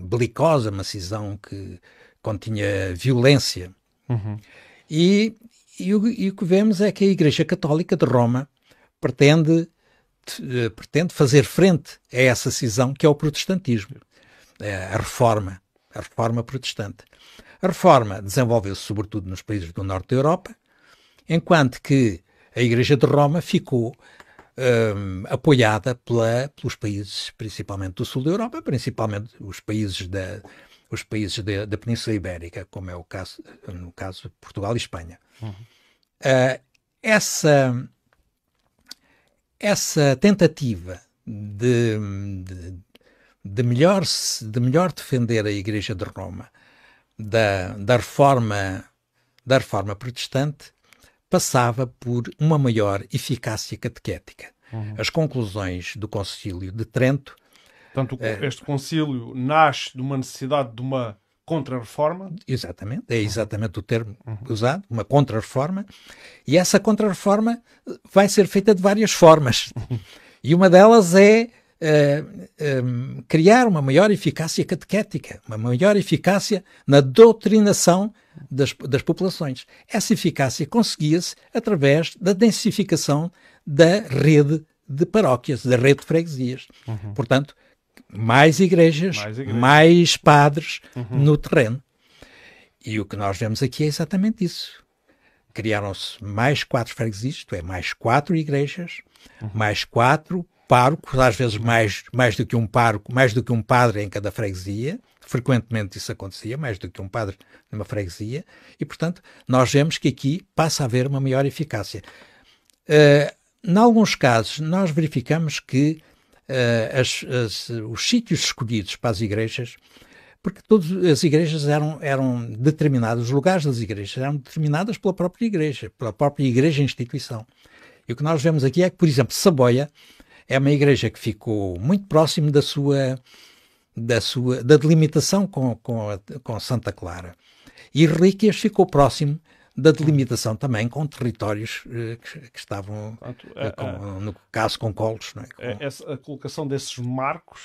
belicosa, uma cisão que continha violência. Uhum. E, e, o, e, o, que vemos é que a Igreja Católica de Roma pretende, pretende fazer frente a essa cisão que é o protestantismo, é a reforma, a reforma protestante. A reforma desenvolveu-se sobretudo nos países do norte da Europa, enquanto que a Igreja de Roma ficou um, apoiada pela, pelos países, principalmente do sul da Europa, principalmente os países da, os países da, da Península Ibérica, como é o caso, no caso, Portugal e Espanha. Uhum. Uh, essa, essa tentativa de, de, de, melhor, de melhor defender a Igreja de Roma da, da, reforma, da reforma protestante passava por uma maior eficácia catequética. Uhum. As conclusões do concílio de Trento... Portanto, eh, este é, concílio nasce de uma necessidade de uma contra-reforma? Exatamente, é exatamente uhum. o termo uhum. usado, uma contra-reforma. E essa contra-reforma vai ser feita de várias formas. E uma delas é eh, eh, eh, criar uma maior eficácia catequética, uma maior eficácia na doutrinação das, das populações. Essa eficácia conseguia-se através da densificação da rede de paróquias, da rede de freguesias. Uhum. Portanto, mais igrejas, mais, igrejas. mais padres uhum. no terreno. E o que nós vemos aqui é exatamente isso. Criaram-se mais quatro freguesias, isto é, mais quatro igrejas, uhum. mais quatro parco, às vezes mais, mais do que um pároco, mais do que um padre em cada freguesia. Frequentemente isso acontecia, mais do que um padre numa freguesia. E, portanto, nós vemos que aqui passa a haver uma maior eficácia. Uh, em alguns casos, nós verificamos que uh, as, as, os sítios escolhidos para as igrejas, porque todas as igrejas eram, eram determinadas, os lugares das igrejas eram determinadas pela própria igreja, pela própria igreja instituição. E o que nós vemos aqui é que, por exemplo, Saboia é uma igreja que ficou muito próximo da sua da sua da delimitação com, com, a, com Santa Clara. E Relíquias ficou próximo da delimitação também com territórios eh, que, que, estavam, Portanto, eh, é, com, é. no caso, com colos. É? é? Com... Essa, a colocação desses marcos,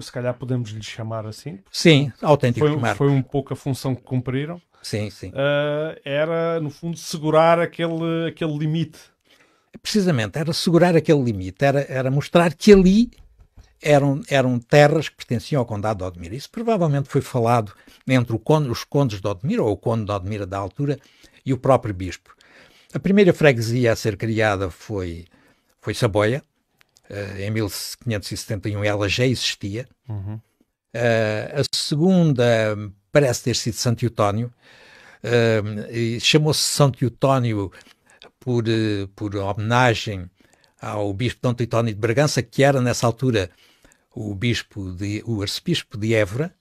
se calhar podemos lhe chamar assim. Sim, autêntico foi, Foi um pouco a função que cumpriram. Sim, sim. Uh, era, no fundo, segurar aquele, aquele limite precisamente, era segurar aquele limite, era, era mostrar que ali eram, eram terras que pertenciam ao Condado de Odmira. Isso provavelmente foi falado entre conde, os condes de Odmira, ou o conde de Odmira da altura, e o próprio bispo. A primeira freguesia a ser criada foi, foi Saboia, uh, em 1571 ela já existia. Uhum. Uh, a segunda parece ter sido Santo Eutónio, uh, chamou-se Santo Eutónio por, eh, por homenagem ao bispo Dom Titónio de Bragança, que era nessa altura o bispo de, o arcebispo de Évora,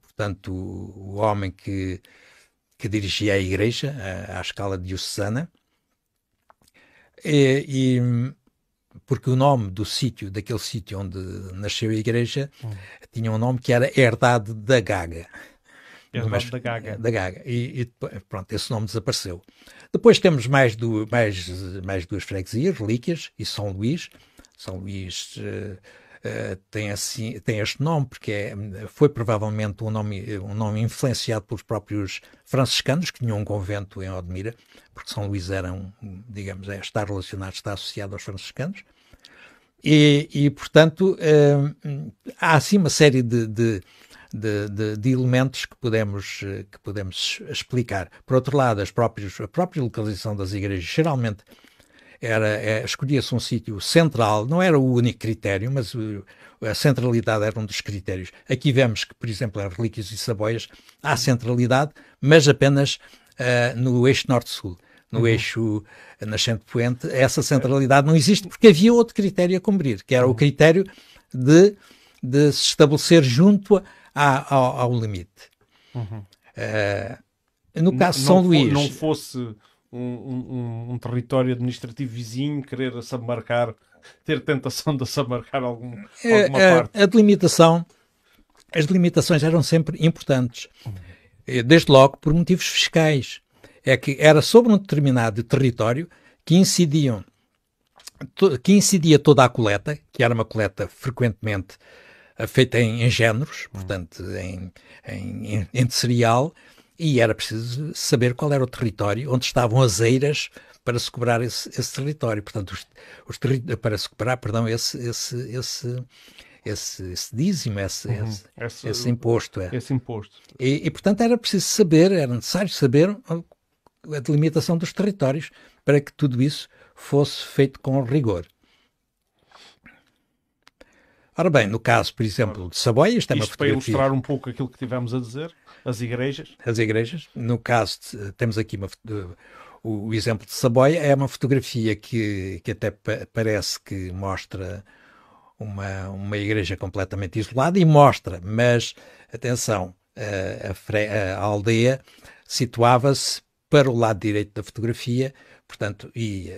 portanto o, o homem que, que dirigia a igreja à, à escala diocesana. E, e, porque o nome do sítio, daquele sítio onde nasceu a igreja, hum. tinha um nome que era Herdade da Gaga. Herdade é Mas, da Gaga. Da Gaga. E, e, pronto, esse nome desapareceu. Depois temos mais, mais, mais duas freguesias, Relíquias e São Luís. São Luís uh, uh, tem, assim, tem este nome porque é, foi provavelmente um nome, um nome influenciado pelos próprios franciscanos, que tinham um convento em Odmira, porque São Luís era, um, digamos, é, está relacionado, está associado aos franciscanos. E, e portanto, uh, há assim uma série de, de de, de, de elementos que podemos, eh, que podemos explicar. Por outro lado, próprias a própria localização das igrejas geralmente era é, escolhia-se um sítio central, não era o único critério, mas o, a centralidade era um dos critérios. Aqui vemos que, por exemplo, as relíquias e saboias há centralidade, mas apenas uh, no eixo norte-sul. No uhum. eixo eh, nascente-poente, essa centralidade não existe porque havia outro critério a cumprir, que era o uhum. critério de, de se estabelecer junto a à, ao, ao limite. Uhum. Uh, no caso de São Luís. Não fosse um, um, um, território administrativo vizinho querer submarcar, ter tentação de submarcar algum, eh, alguma uh, parte. A, delimitação, as delimitações eram sempre importantes. Uhum. Desde logo por motivos fiscais. É que era sobre um determinado território que incidiam que incidia toda a coleta, que era uma coleta frequentemente eh, feita em, em géneros, portanto, em, em, em, cereal, e era preciso saber qual era o território, onde estavam as eiras para se cobrar esse, esse território, portanto, os, os terri para se cobrar, perdão, esse, esse, esse, esse, esse dízimo, esse, uhum. esse, esse, esse, imposto. É. Esse imposto. E, e, portanto, era preciso saber, era necessário saber ah, a delimitação dos territórios para que tudo isso fosse feito com rigor. Ora bem, no caso, por exemplo, de Saboia, isto é uma isto fotografia. para ilustrar um pouco aquilo que tivemos a dizer, as igrejas. As igrejas. No caso, de, eh, temos aqui uma, eh, o, o, exemplo de Saboia, é uma fotografia que, que até pa parece que mostra uma, uma igreja completamente isolada e mostra, mas, atenção, eh, a, a, a aldeia situava-se para o lado direito da fotografia, portanto, e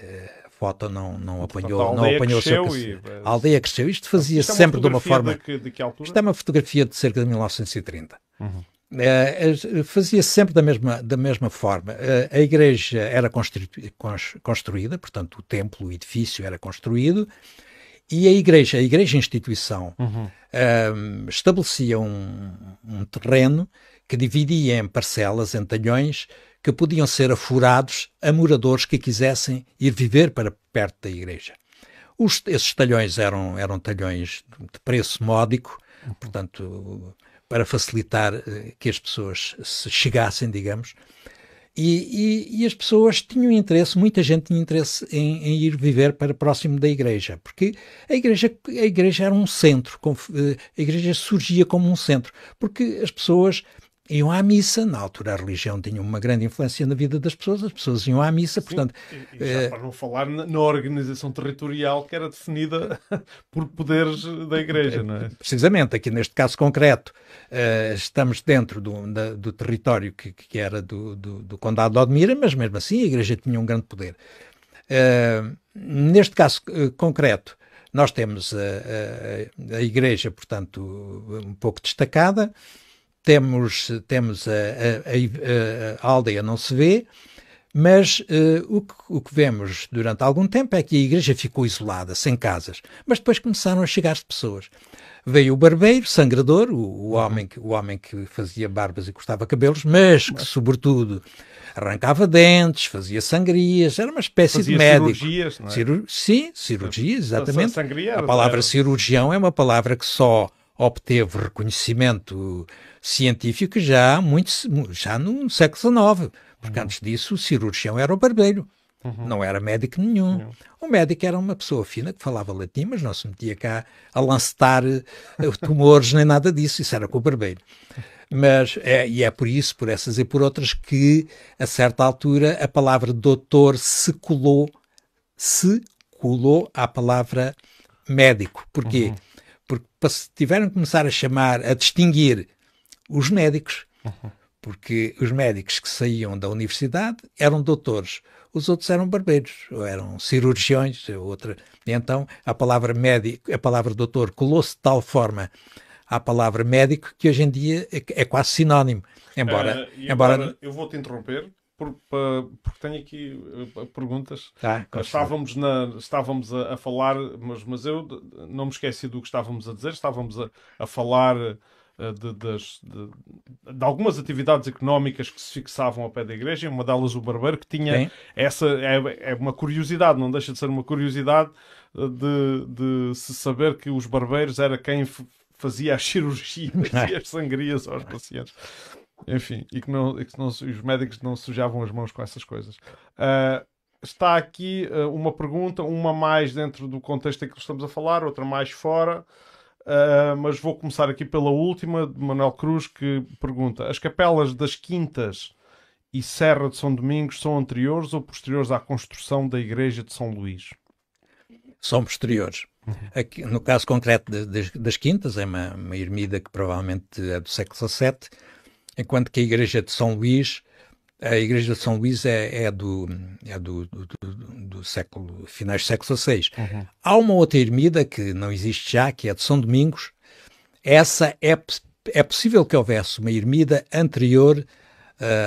não, não apanhou, Portanto, não apanhou o seu e, A aldeia cresceu. Isto fazia-se é sempre de uma forma. De que, de que altura? Isto é uma fotografia de cerca de 1930. Uhum. Eh, fazia -se sempre da mesma, da mesma forma. Eh, a igreja era constru... construída, portanto, o templo, o edifício era construído, e a igreja, a igreja-instituição, uhum. Eh, estabelecia um, um, terreno que dividia em parcelas, em talhões, que podiam ser afurados a moradores que quisessem ir viver para perto da igreja. Os, esses talhões eram, eram talhões de preço módico, portanto, para facilitar eh, que as pessoas se chegassem, digamos. E, e, e as pessoas tinham interesse, muita gente tinha interesse em, em, ir viver para próximo da igreja, porque a igreja, a igreja era um centro, eh, a igreja surgia como um centro, porque as pessoas iam à missa, na altura a religião tinha uma grande influência na vida das pessoas, as pessoas iam à missa, Sim, portanto... E, já eh, para não falar na organização territorial que era definida por poderes da Igreja, não é? Precisamente, aqui neste caso concreto, eh, estamos dentro do, do território que, que era do, do, do, Condado de Odmira, mas mesmo assim a Igreja tinha um grande poder. Eh, neste caso concreto, nós temos a, a, a Igreja, portanto, um pouco destacada, temos, temos a, a, a, a aldeia não se vê, mas uh, o, que, o, que, vemos durante algum tempo é que a igreja ficou isolada, sem casas. Mas depois começaram a chegar as pessoas. Veio o barbeiro, sangrador, o, o, uhum. homem, o homem que fazia barbas e cortava cabelos, mas que, sobretudo, arrancava dentes, fazia sangrias, era uma espécie fazia de médico. Cirurgias, não é? Ciru... Sim, cirurgias, exatamente. a palavra cirurgião é uma palavra que só obteve reconhecimento científico já, muito, já no século XIX, porque uhum. antes disso o cirurgião era o barbeiro. Uhum. Não era médico nenhum. Uhum. O médico era uma pessoa fina que falava latim, mas não se metia cá a lancetar eh, tumores nem nada disso. Isso era com o barbeiro. Mas, é, e é por isso, por essas e por outras, que a certa altura a palavra doutor se colou, se colou à palavra médico. Porquê? Uhum porque tiveram que começar a chamar, a distinguir os médicos, uhum. porque os médicos que saíam da universidade eram doutores, os outros eram barbeiros, ou eram cirurgiões, ou outra. E então a palavra médico, a palavra doutor colou-se de tal forma à palavra médico que hoje em dia é, é quase sinónimo. Embora, uh, embora, embora, eu vou te interromper por, por, porque tenho aqui eh, perguntas. Tá, eh, estávamos na, estávamos a, a, falar, mas, mas eu não me esqueci do que estávamos a dizer. Estávamos a, a falar eh, de, das, de, de, algumas atividades económicas que se fixavam ao pé da igreja, uma delas o barbeiro, que tinha essa. É, é, uma curiosidade, não deixa de ser uma curiosidade de, de se saber que os barbeiros era quem fazia as cirurgias é? e as sangrias aos pacientes. Enfim, e que, não, e que não, os médicos não sujavam as mãos com essas coisas. Uh, está aqui uh, uma pergunta, uma mais dentro do contexto em que estamos a falar, outra mais fora. Uh, mas vou começar aqui pela última, de Manuel Cruz, que pergunta: As capelas das Quintas e Serra de São Domingos são anteriores ou posteriores à construção da Igreja de São Luís? São posteriores. Uhum. Aqui, no caso concreto das, das, das Quintas, é uma, uma ermida que provavelmente é do século XVII enquanto que a Igreja de São Luís, a Igreja de São Luís é, é do, é do, do, do, século, finais do século XVI. Uhum. Há uma outra ermida que não existe já, que é de São Domingos. Essa é, é possível que houvesse uma ermida anterior uh,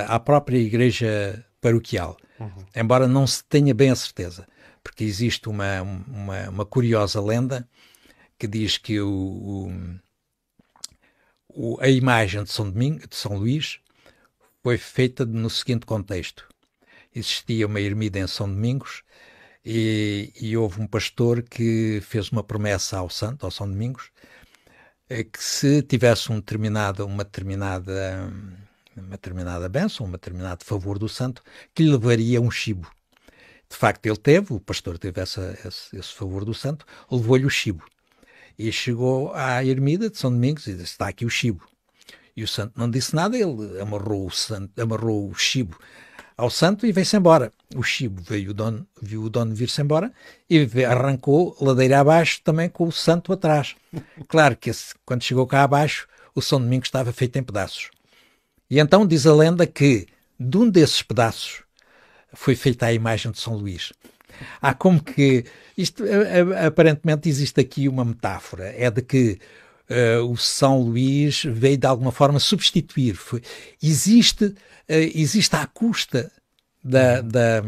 à própria Igreja paroquial, uhum. embora não se tenha bem a certeza, porque existe uma, uma, uma curiosa lenda que diz que o, o o, a imagem de São, Domingo, de São Luís foi feita no seguinte contexto. Existia uma ermida em São Domingos e, e houve um pastor que fez uma promessa ao santo, ao São Domingos, eh, que se tivesse um determinado, uma determinada uma determinada benção, um determinado favor do santo, que lhe levaria um chibo. De facto, ele teve, o pastor teve essa, esse, esse favor do santo, levou-lhe o chibo. E chegou à ermida de São Domingos e disse: Está aqui o chibo. E o santo não disse nada, ele amarrou o, santo, amarrou o chibo ao santo e veio-se embora. O chibo veio o dono, viu o dono vir-se embora e arrancou ladeira abaixo também com o santo atrás. Claro que esse, quando chegou cá abaixo, o São Domingos estava feito em pedaços. E então diz a lenda que de um desses pedaços foi feita a imagem de São Luís há como que. Isto, aparentemente, existe aqui uma metáfora: é de que uh, o São Luís veio de alguma forma substituir. Foi, existe, uh, existe à custa da, uhum. da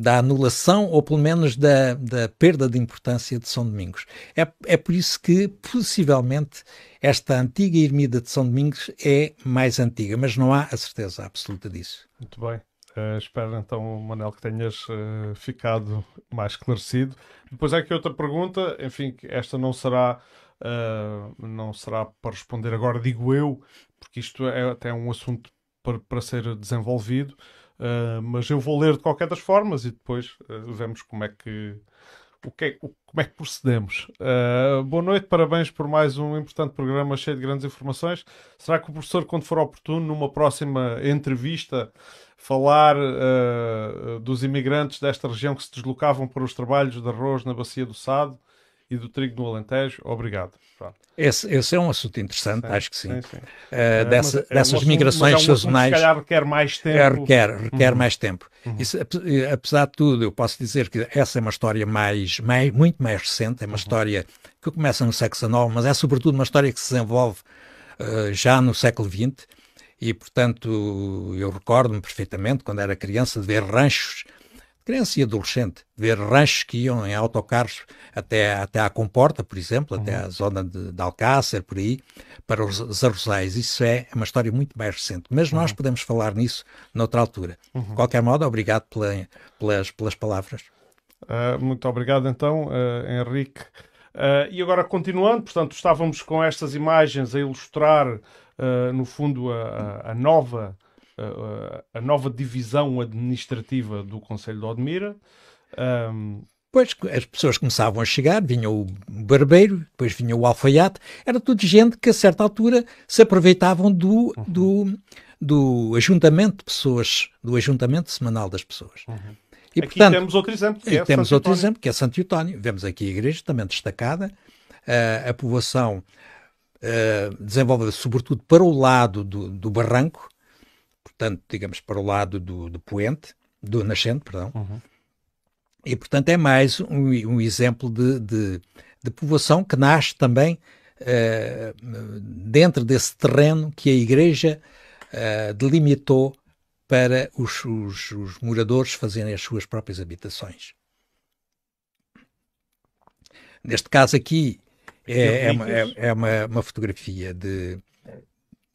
da anulação ou pelo menos da, da, perda de importância de São Domingos. É, é por isso que possivelmente esta antiga ermida de São Domingos é mais antiga, mas não há a certeza absoluta disso. Muito bem. Eh, espero então, Manel, que tenhas uh, ficado mais esclarecido. Depois há aqui outra pergunta, enfim, esta não será, uh, não será para responder agora, digo eu, porque isto é até um assunto para, para ser desenvolvido, mas eu vou ler de qualquer das formas e depois vemos como é que o que é, o, como é que procedemos. Uh, boa noite, parabéns por mais um importante programa cheio de grandes informações. Será que o professor, quando for oportuno, numa próxima entrevista, falar uh, dos imigrantes desta região que se deslocavam para os trabalhos de arroz na Bacia do Sado? e do trigo no Alentejo. Obrigado. Esse, esse, é um assunto interessante, sim, acho que sim. sim, sim. Uh, é, dessa, é dessas assunto, migrações é um sazonais. Se calhar requer mais é, tempo. Requer, requer uhum. mais tempo. Uhum. Isso, apesar de tudo, eu posso dizer que essa é uma história mais, mais muito mais recente, é uma uhum. história que começa no século XIX, mas é sobretudo uma história que se desenvolve uh, já no século XX. E, portanto, eu recordo-me perfeitamente, quando era criança, de ver ranchos criança e adolescente, ver ranchos que iam em autocarros até, até à Comporta, por exemplo, uhum. até à zona de, de, Alcácer, por aí, para os arrozais. Isso é uma história muito mais recente, mas uhum. nós podemos falar nisso noutra altura. Uhum. De qualquer modo, obrigado pela, pelas, pelas palavras. Uh, muito obrigado, então, uh, Henrique. Uh, e agora, continuando, portanto, estávamos com estas imagens a ilustrar, no fundo, a, a nova a, nova divisão administrativa do Conselho de Odmira. Um, Pois, as pessoas começavam a chegar, vinha o barbeiro, depois vinha o alfaiate, era tudo gente que a certa altura se aproveitavam do, uhum. do, do ajuntamento de pessoas, do ajuntamento semanal das pessoas. Uhum. E, aqui portanto, temos outro exemplo, que é temos Santo outro exemplo, que é Santo Eutónio. Vemos aqui a igreja também destacada, uh, a povoação uh, ah, desenvolve sobretudo para o lado do, do barranco, portanto, digamos, para o lado do, do poente, do nascente, perdão. Uhum. E, portanto, é mais um, um exemplo de, de, de, povoação que nasce também uh, dentro desse terreno que a Igreja uh, delimitou para os, os, os, moradores fazerem as suas próprias habitações. Neste caso aqui é, é, uma, é, é uma, uma, fotografia de,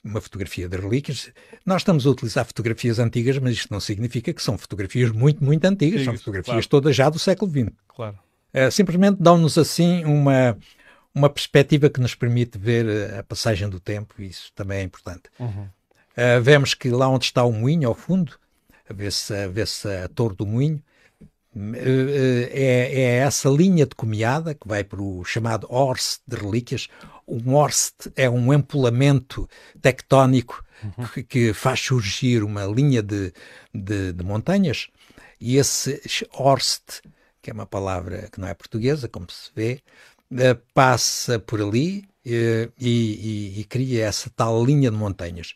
uma fotografia de relíquias. Nós estamos a utilizar fotografias antigas, mas isto não significa que são fotografias muito, muito antigas. Sim, são fotografias claro. todas já do século XX. Claro. Eh, simplesmente dão-nos assim uma, uma perspectiva que nos permite ver eh, a passagem do tempo, e isso também é importante. Uhum. Eh, vemos que lá onde está o moinho, ao fundo, vê-se vê a torre do moinho, eh, eh, é, é, essa linha de comiada que vai para o chamado Orst de relíquias. Um Orst é um empolamento tectónico uhum. que, que, faz surgir uma linha de, de, de, montanhas e esse Orst, que é uma palavra que não é portuguesa, como se vê, eh, passa por ali e, e, e cria essa tal linha de montanhas.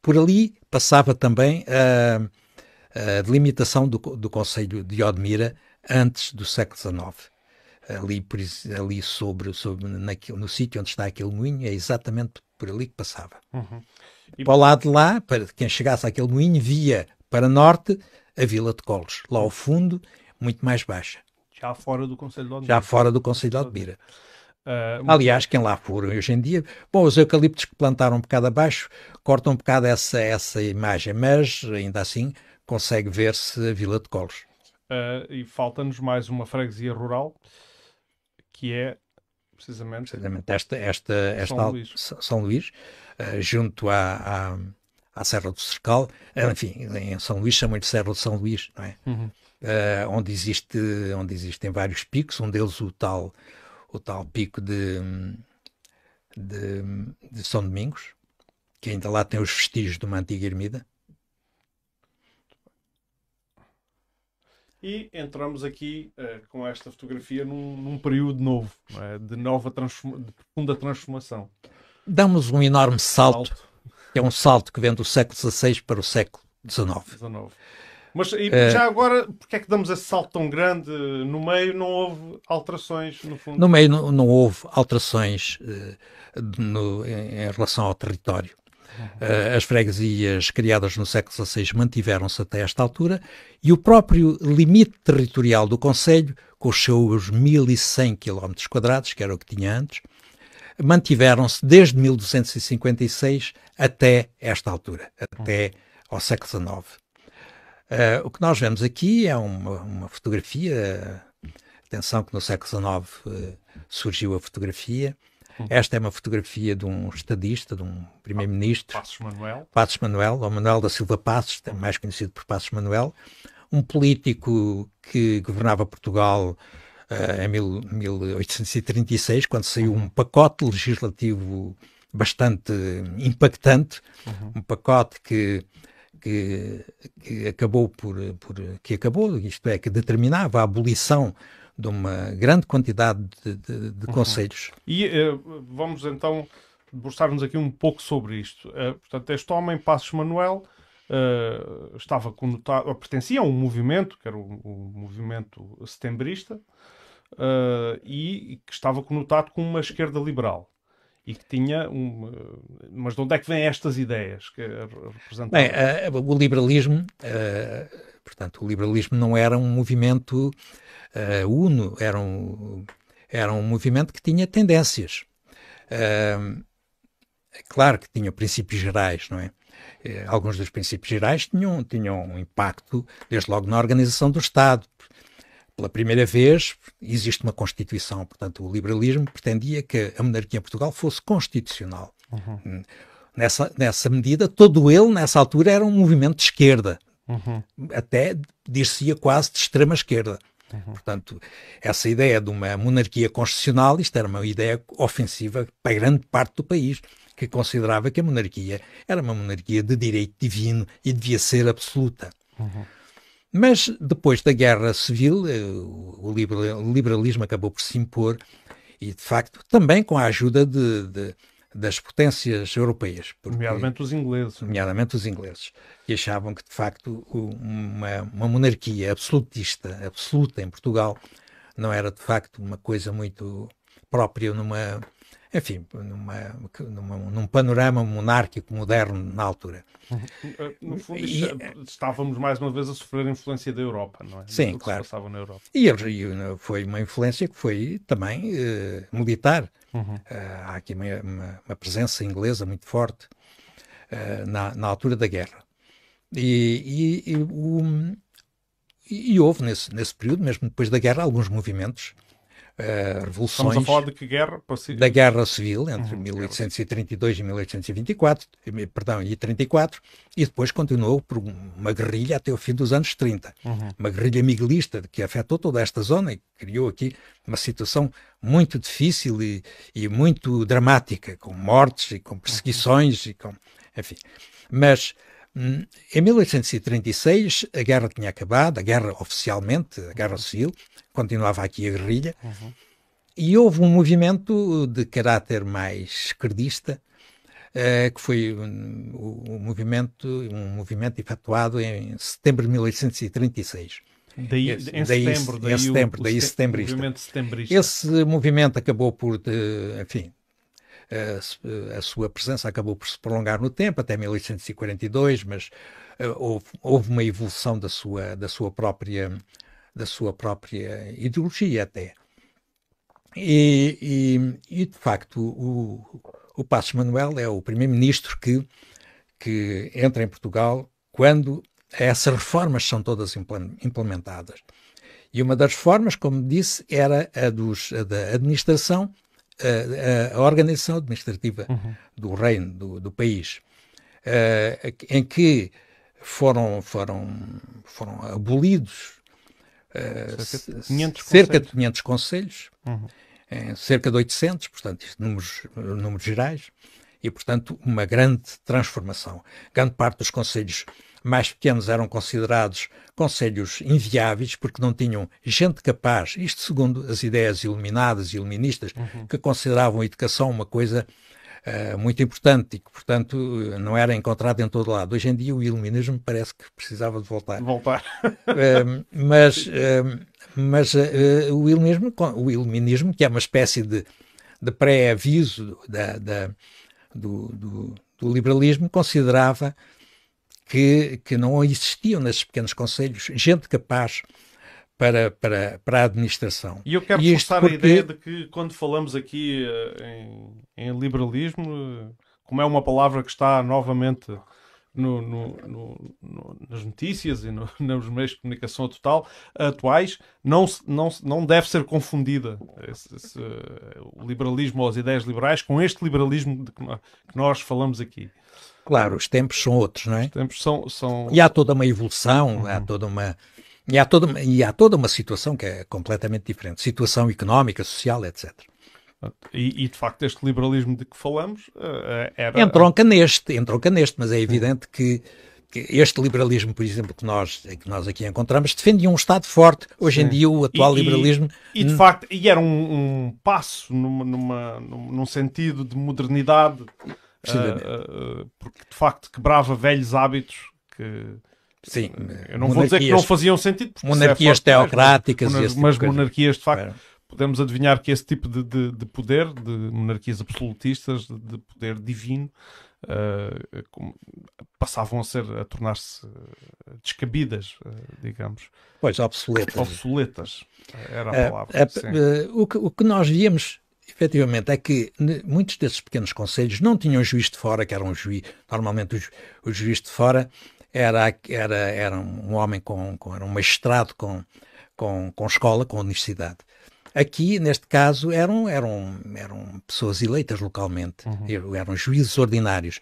Por ali passava também uh, a delimitação do, do Conselho de Odmira antes do século XIX. Ali, ali sobre, sobre naquilo, no sítio onde está aquele moinho, é exatamente por ali que passava. Uhum. E... Para o lado de lá, para quem chegasse àquele moinho, via para norte a Vila de Colos, lá ao fundo, muito mais baixa. Já fora do Conselho de Odmira. Já fora do Conselho de Odmira. Uh, Aliás, quem lá for hoje em dia, bom, os eucaliptos que plantaram um bocado abaixo cortam um bocado essa, essa imagem, mas ainda assim consegue ver-se a Vila de Colos. Uh, e falta-nos mais uma freguesia rural, que é precisamente, precisamente esta, esta, esta São Luís, São Luís uh, ah, junto à, à, à, Serra do Cercal, ah, enfim, em São Luís chamam-lhe Serra de São Luís, não é? Uhum. onde, existe, onde existem vários picos, um deles o tal, o tal pico de, de, de São Domingos, que ainda lá tem os vestígios de uma antiga ermida. E entramos aqui uh, com esta fotografia num, num período novo, é? de nova transforma de profunda transformação. Damos um enorme salto, salto, que é um salto que vem do século XVI para o século XIX. XIX. Mas e, é... já agora, porque é que damos esse salto tão grande? No meio não houve alterações, no fundo? No meio não, não houve alterações uh, no, em, em, relação ao território. Eh, as freguesias criadas no século XVI mantiveram-se até esta altura e o próprio limite territorial do Conselho, com os seus 1.100 km, que era o que tinha antes, mantiveram-se desde 1256 até esta altura, até ao século XIX. Uh, eh, o que nós vemos aqui é uma, uma fotografia. Atenção que no século XIX uh, eh, surgiu a fotografia esta é uma fotografia de um estadista, de um primeiro-ministro. Passos Manuel. Passos Manuel, ou Manuel da Silva Passos, é mais conhecido por Passos Manuel. Um político que governava Portugal uh, em 1836, quando saiu um pacote legislativo bastante impactante, uhum. um pacote que que, que, acabou por, por, que acabou, isto é, que determinava a abolição de uma grande quantidade de, de, de uhum. conselhos. E uh, vamos então debruçar-nos aqui um pouco sobre isto. Uh, portanto, este homem, Passos Manuel, uh, estava conotado, pertencia a um movimento, que era o, o movimento setembrista, e que estava conotado com uma esquerda liberal e que tinha um. Mas de onde é que vêm estas ideias que representam? Bem, uh, o liberalismo, uh, portanto, o liberalismo não era um movimento uh, uno, era um, era um movimento que tinha tendências. é claro que tinha princípios gerais, não é? é? Alguns dos princípios gerais tinham, tinham um impacto, desde logo, na organização do Estado pela primeira vez, existe uma Constituição, portanto, o liberalismo pretendia que a monarquia em Portugal fosse constitucional. Uhum. Hum, nessa, nessa medida, todo ele, nessa altura, era um movimento de esquerda, uhum. até dir-se-ia quase de extrema esquerda. Uhum. Portanto, essa ideia de uma monarquia constitucional, isto era uma ideia ofensiva para grande parte do país, que considerava que a monarquia era uma monarquia de direito divino e devia ser absoluta. Uhum. Mas depois da Guerra Civil, eh, o liberalismo acabou por se impor e, de facto, também com a ajuda de, de, das potências europeias. Porque, nomeadamente os ingleses. Nomeadamente os ingleses, que achavam que, de facto, uma, uma monarquia absolutista, absoluta em Portugal, não era, de facto, uma coisa muito própria numa, enfim, numa, numa, num panorama monárquico moderno na altura. No fundo, e, é, estávamos mais uma vez a sofrer a influência da Europa, não é? Sim, claro. E foi uma influência que foi também uh, militar. Uhum. Uh, há aqui uma, uma, uma, presença inglesa muito forte uh, na, na, altura da guerra. E, e, e, e houve nesse, nesse período, mesmo depois da guerra, alguns movimentos uh, eh, revoluções. Estamos a falar de que guerra? Da Guerra Civil, entre uhum, 1832 guerra. e 1824, perdão, e 34, e depois continuou por uma guerrilha até o fim dos anos 30. Uhum. Uma guerrilha miguelista que afetou toda esta zona e criou aqui uma situação muito difícil e, e muito dramática, com mortes e com perseguições uhum. e com... Enfim, mas em 1836, a guerra tinha acabado, a guerra oficialmente, a guerra uhum. civil, continuava aqui a guerrilha, uhum. e houve um movimento de caráter mais esquerdista, uh, que foi um, um, movimento, um movimento efetuado em setembro de 1836. Daí, esse, em daí, setembro, daí, em setembro, o, daí o, setembro, o, daí setembro, a, sua presença acabou por se prolongar no tempo, até 1842, mas eh, houve, houve uma evolução da sua, da sua própria da sua própria ideologia até. E, e, e, de facto, o, o Passos Manuel é o primeiro-ministro que, que entra em Portugal quando essas reformas são todas implementadas. E uma das reformas, como disse, era a, dos, a da administração, a, a organização administrativa uhum. do reino, do, do país, uh, em que foram, foram, foram abolidos uh, cerca, de 500 cerca de 500 conselhos, uhum. em cerca de 800, portanto, números, números gerais, e, portanto, uma grande transformação. Grande parte dos conselhos mais pequenos eram considerados conselhos inviáveis porque não tinham gente capaz, isto segundo as ideias iluminadas e iluministas, uhum. que consideravam a educação uma coisa uh, muito importante e que, portanto, não era encontrada em todo lado. Hoje em dia o iluminismo parece que precisava de voltar. Voltar. uh, mas uh, mas o, iluminismo, o iluminismo, que é uma espécie de, de pré-aviso da, da, do, do, do liberalismo, considerava que, que não existiam nesses pequenos conselhos gente capaz para, para, para a administração. E eu quero e reforçar porque... a ideia de que quando falamos aqui eh, em, em, liberalismo, eh, como é uma palavra que está novamente no, no, no, nas notícias e nos meios de comunicação total, atuais, não, não, não deve ser confundida esse, esse, eh, o liberalismo ou as ideias liberais com este liberalismo que nós falamos aqui. Claro, os tempos são outros, não é? Os tempos são. são... E há toda uma evolução, uhum. há toda uma. E há, toda, e há toda uma situação que é completamente diferente situação económica, social, etc. E, e, de facto este liberalismo de que falamos uh, era... Entronca neste, entronca neste, mas é evidente que, que, este liberalismo, por exemplo, que nós, que nós aqui encontramos, defendia um Estado forte. Hoje Sim. em dia o atual e, liberalismo... E, e de facto, e era um, um passo numa, numa, num sentido de modernidade Uh, uh, porque de facto quebrava velhos hábitos que. Sim, eh, eu não vou dizer que não faziam sentido. É monarquias é teocráticas, mas, tipo mas monarquias de facto. Podemos adivinhar que esse tipo de, de, de poder, de monarquias absolutistas, de, de poder divino, Uh, passavam a ser a tornar-se descabidas, uh, digamos. Pois, obsoletas. Obsoletas era a palavra. Uh, o, que, o que nós víamos efetivamente, é que muitos desses pequenos conselhos não tinham juiz de fora, que era um juiz, normalmente o, juiz de fora era, era, era um homem com, com era um mestrado com, com, com escola, com universidade. Aqui, neste caso, eram, eram, eram pessoas eleitas localmente, uhum. eram juízes ordinários.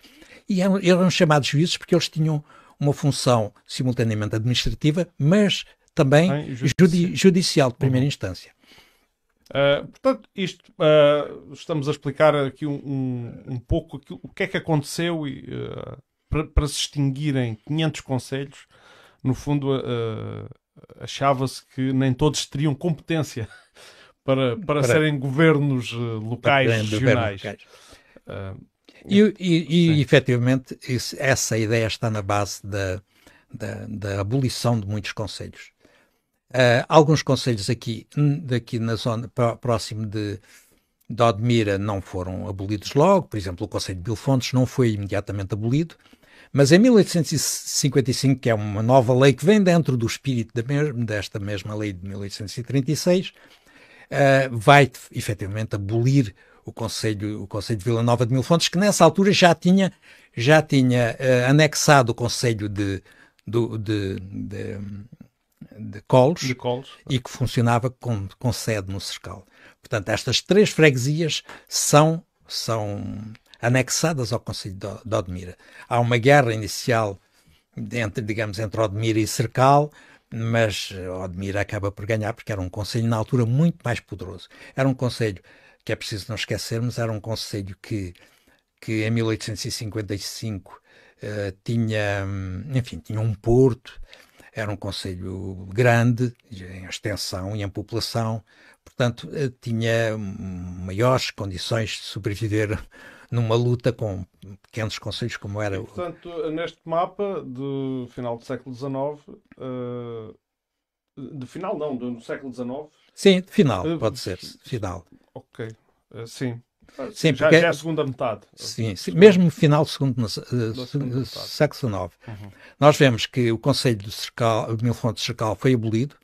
E eram, eram chamados juízes porque eles tinham uma função simultaneamente administrativa, mas também judi judicial de primeira uhum. instância. Uh, portanto, isto uh, estamos a explicar aqui um, um, um pouco aquilo, o que é que aconteceu e, uh, para, para, se extinguirem 500 conselhos. No fundo, achava-se que nem todos teriam competência para, para, para serem governos locais, regionais. e, e, e efetivamente, isso, essa ideia está na base da, da, da abolição de muitos conselhos Uh, alguns conselhos aqui, hum, daqui na zona próximo de, de Odmira não foram abolidos logo, por exemplo, o Conselho de Bilfontes não foi imediatamente abolido, mas em 1855, que é uma nova lei que vem dentro do espírito desta mesma lei de 1836, uh, ah, vai efetivamente abolir o Conselho, o Conselho de Vila Nova de Milfontes que nessa altura já tinha, já tinha uh, anexado o Conselho de, do, de, de, de Colos, de Colos e que funcionava com, com sede no Cercal. Portanto, estas três freguesias são, são anexadas ao Conselho de, Odmira. Há uma guerra inicial entre, digamos, entre Odmira e Cercal, mas eh, Odmira acaba por ganhar porque era um conselho na altura muito mais poderoso. Era um conselho que é preciso não esquecermos, era um conselho que, que em 1855 uh, eh, tinha, hum, enfim, tinha um porto, era um conselho grande, em extensão e em população, portanto, eh, tinha maiores condições de sobreviver numa luta com pequenos conselhos como era. E, portanto, neste mapa do final do século XIX, eh, de final não, do século XIX. Sim, de final, eh, pode ser, final. Ok, sim. Sim, já, porque... já é, é a segunda metade. Sim, sim mesmo final do segundo, uh, século XIX. Uhum. Nós vemos que o Conselho de Cercal, Milfonte de Cercal foi abolido,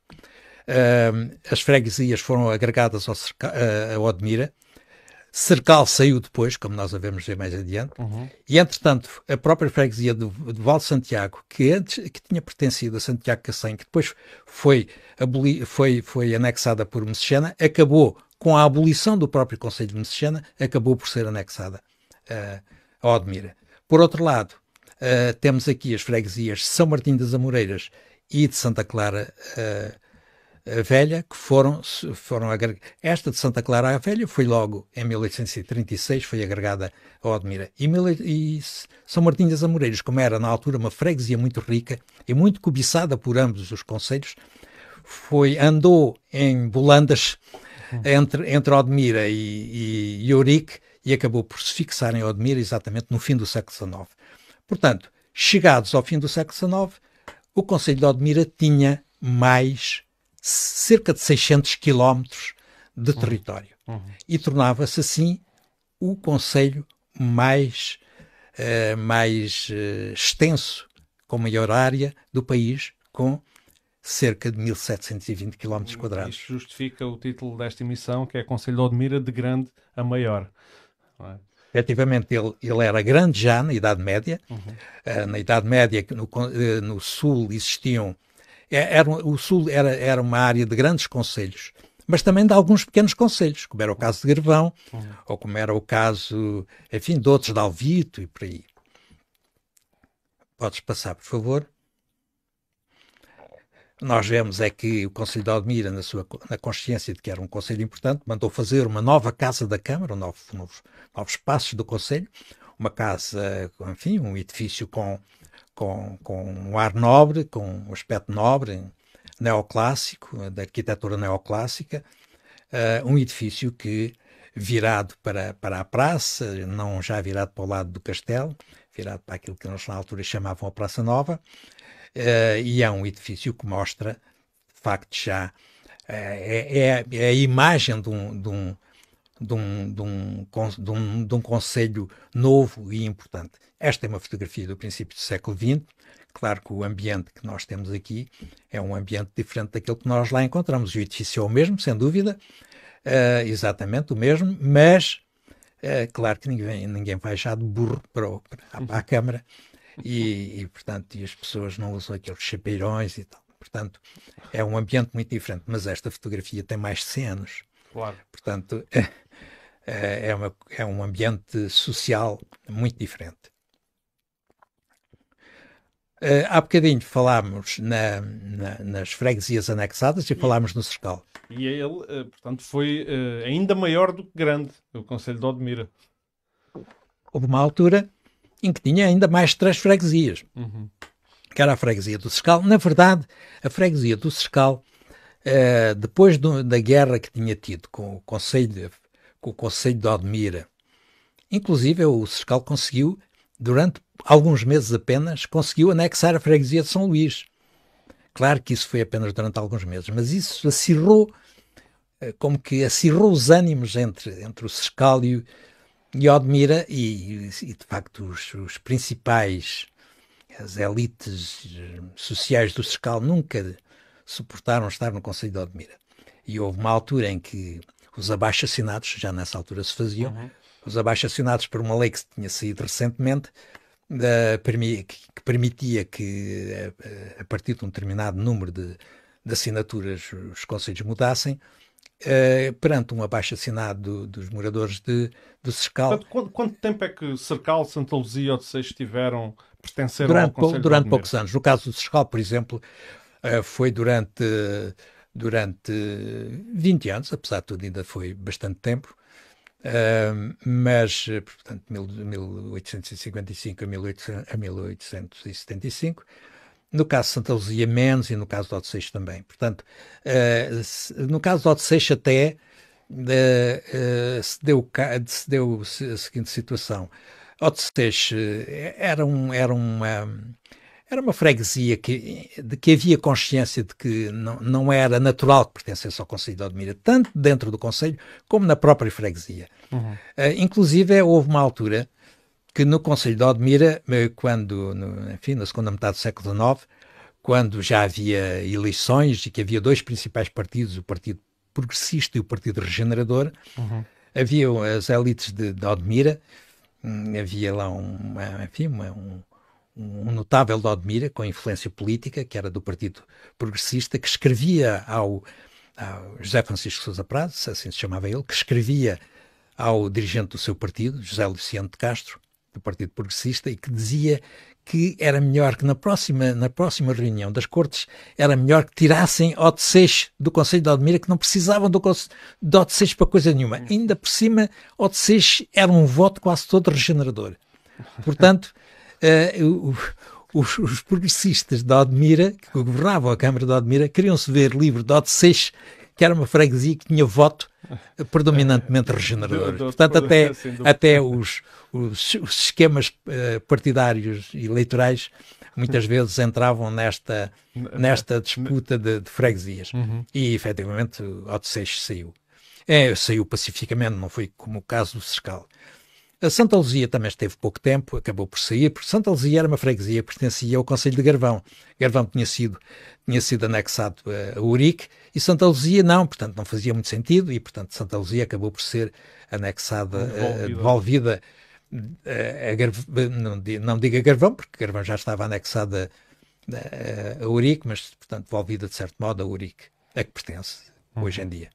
uh, as freguesias foram agregadas ao, Cercal, uh, eh, ao Admira, Cercal saiu depois, como nós devemos ver mais adiante, uhum. e entretanto a própria freguesia do, do Val de Santiago, que antes que tinha pertencido a Santiago Cacém, que depois foi, aboli, foi, foi anexada por Messejana, acabou com a abolição do próprio Conselho de Messejana, acabou por ser anexada uh, a Odmira. Por outro lado, uh, temos aqui as freguesias de São Martim das Amoreiras e de Santa Clara uh, Velha, que foram, foram agregadas. Esta de Santa Clara Velha foi logo em 1836, foi agregada a Odmira. E, e São Martim das Amoreiras, como era na altura uma freguesia muito rica e muito cobiçada por ambos os conselhos, foi, andou em bolandas entre, entre Odmira e, e, e Ourique e acabou por se fixar em Odmira exatamente no fim do século XIX. Portanto, chegados ao fim do século XIX, o Conselho de Odmira tinha mais cerca de 600 quilómetros de uhum. território uhum. e tornava-se assim o Conselho mais, uh, mais uh, extenso, com maior área do país, com cerca de 1720 km quadrados. Isso justifica o título desta emissão, que é Conselho de Odmira de Grande a Maior. É? Efetivamente, ele, ele era grande já na Idade Média. Uhum. Uh, na Idade Média, no, eh, no Sul existiam... É, era, o Sul era, era uma área de grandes conselhos, mas também de alguns pequenos conselhos, como era o caso de Gervão, uhum. ou como era o caso, enfim, de outros, de Alvito e por aí. Podes passar, por favor. Nós vemos é que o Conselho de Almira, na, sua, na consciência de que era um Conselho importante, mandou fazer uma nova Casa da Câmara, um novo, novos, novos espaços do Conselho, uma casa, enfim, um edifício com, com, com um ar nobre, com um aspecto nobre, neoclássico, da arquitetura neoclássica, uh, um edifício que, virado para, para a praça, não já virado para o lado do castelo, virado para aquilo que nós na altura chamavam a Praça Nova, uh, e é um edifício que mostra, de facto, já eh, é, é, é, a imagem de um, de um, de um, de um, de um, de um conselho novo e importante. Esta é uma fotografia do princípio do século XX. Claro que o ambiente que nós temos aqui é um ambiente diferente daquele que nós lá encontramos. O edifício é o mesmo, sem dúvida, uh, exatamente o mesmo, mas claro que ninguém, ninguém vai já de burro para, para, para a uhum. Câmara e, e, portanto, e as pessoas não usam aqueles chapeirões e tal. Portanto, é um ambiente muito diferente, mas esta fotografia tem mais cenos Claro. Portanto, é, é, uma, é um ambiente social muito diferente. Uh, há bocadinho falámos na, na, nas freguesias anexadas e falámos no Cercal. E ele, uh, portanto, foi uh, ainda maior do que grande, o Conselho de Odmira. Houve uma altura em que tinha ainda mais três freguesias, uhum. que era a freguesia do Sescal. Na verdade, a freguesia do Sescal, eh, depois do, da guerra que tinha tido com o Conselho, com o Conselho de Odmira, inclusive o Sescal conseguiu, durante alguns meses apenas, conseguiu anexar a freguesia de São Luís. Claro que isso foi apenas durante alguns meses, mas isso acirrou, eh, como que acirrou os ânimos entre, entre o Sescal e, e admira, e, e de facto os, os, principais, as elites eh, sociais do Sescal nunca suportaram estar no Conselho de Odmira. E houve uma altura em que os abaixo-assinados, já nessa altura se faziam, uhum. os abaixo-assinados por uma lei que tinha saído recentemente, da, eh, que permitia que, eh, a, partir de um determinado número de, de assinaturas, os conselhos mudassem, uh, perante um abaixo-assinado dos moradores de, de Cercal. Portanto, quanto, quanto, tempo é que Cercal, Santa Luzia ou de Seix tiveram, pertenceram durante, ao Conselho Durante poucos anos. No caso do Cercal, por exemplo, uh, foi durante, durante 20 anos, apesar de tudo ainda foi bastante tempo, Uh, mas, portanto, 1855 a, a 1875, no caso de Santa Luzia, menos, e no caso de Otto também. Portanto, eh, no caso de Otto até eh, eh, se, deu, se deu a seguinte situação. Otto era, um, era uma era uma freguesia que, de que havia consciência de que não, não era natural que pertencesse ao Conselho de Odmira, tanto dentro do Conselho como na própria freguesia. Uhum. Uh, inclusive, houve uma altura que no Conselho de Odmira, eh, quando, no, enfim, na segunda metade do século XIX, quando já havia eleições e que havia dois principais partidos, o Partido Progressista e o Partido Regenerador, uhum. havia eh, as elites de, de Odmira, hum, havia lá uma, enfim, uma, um, um notável de Odmira com influência política, que era do Partido Progressista, que escrevia ao, ao José Francisco Sousa Prado, assim se chamava ele, que escrevia ao dirigente do seu partido, José Luciano de Castro, do Partido Progressista e que dizia que era melhor que na próxima, na próxima reunião das Cortes era melhor que tirassem OT6 do Conselho de admira que não precisavam do, do OT6 para coisa nenhuma. Ainda por cima, OT6 era um voto quase todo regenerador. Portanto, uh, os, os, progressistas da admira que governavam a Câmara da admira queriam se ver livre de OT6 que era uma freguesia que tinha voto eh, predominantemente regenerador. Portanto, até, até os, os, os esquemas eh, partidários eleitorais muitas vezes entravam nesta, nesta disputa de, de freguesias. Uhum. E, efetivamente, o Otto Seixas saiu. É, saiu pacificamente, não foi como o caso do Sescal. A Santa Luzia também esteve pouco tempo, acabou por sair, porque Santa Luzia era uma freguesia que pertencia ao Conselho de Garvão. Garvão tinha sido, tinha sido anexado a Urique e Santa Luzia não, portanto não fazia muito sentido e, portanto, Santa Luzia acabou por ser anexada, eh, devolvida, devolvida eh, a, Garvão, não, não diga Garvão, porque Garvão já estava anexada eh, a, Urique, mas, portanto, devolvida de certo modo a Urique, a que pertence hoje em uhum. dia.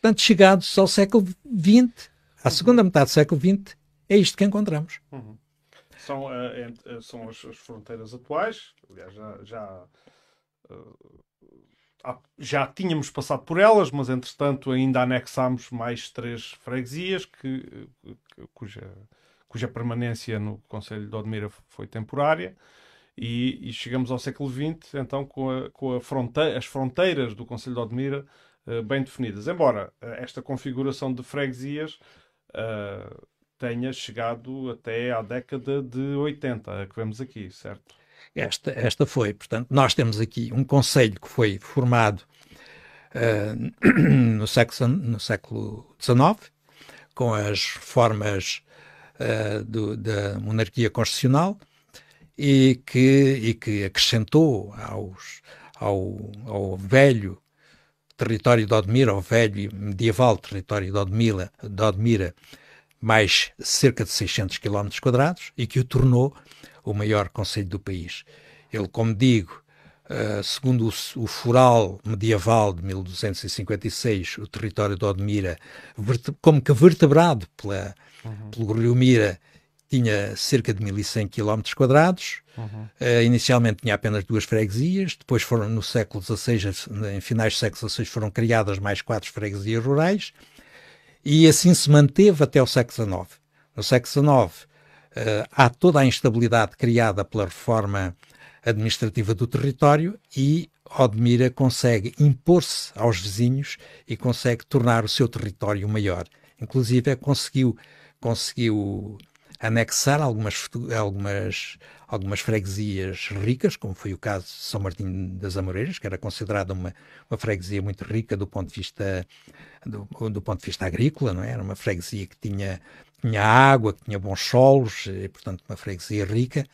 Portanto, chegados ao século XX, à segunda uhum. metade do século XX, é isto que encontramos. Uhum. São, uh, ent, eh, são as, as, fronteiras atuais, aliás, já, já, uh, já, tínhamos passado por elas, mas entretanto ainda anexámos mais três freguesias que, cuja, cuja permanência no Conselho de Odmira foi temporária. E, e chegamos ao século XX, então, com, a, com a fronte as fronteiras do Conselho de Odmira eh, bem definidas. Embora eh, esta configuração de freguesias eh, tenha chegado até à década de 80, que vemos aqui, certo? Esta, esta foi, portanto, nós temos aqui um conselho que foi formado uh, no, século, no século XIX, com as reformas uh, do, da monarquia constitucional, e que, e que acrescentou aos, ao, ao velho território de Odmira, o velho medieval território de Odmira, de Odmira mais cerca de 600 km quadrados e que o tornou o maior conselho do país. Ele, como digo, eh, segundo o, foral fural medieval de 1256, o território de Odmira, como que vertebrado pela, uhum. pelo Mira tinha cerca de 1.100 km quadrados. Uhum. Uh, inicialmente tinha apenas duas freguesias, depois foram no século XVI, em finais do século XVI, foram criadas mais quatro freguesias rurais e assim se manteve até o século XIX. No século XIX uh, eh, há toda a instabilidade criada pela reforma administrativa do território e Odmira consegue impor-se aos vizinhos e consegue tornar o seu território maior. Inclusive, conseguiu, conseguiu anexar algumas, algumas, algumas freguesias ricas, como foi o caso de São Martinho das Amoreiras, que era considerada uma, uma freguesia muito rica do ponto de vista do, do ponto de vista agrícola, não é? Era uma freguesia que tinha, tinha água, que tinha bons solos, e, portanto, uma freguesia rica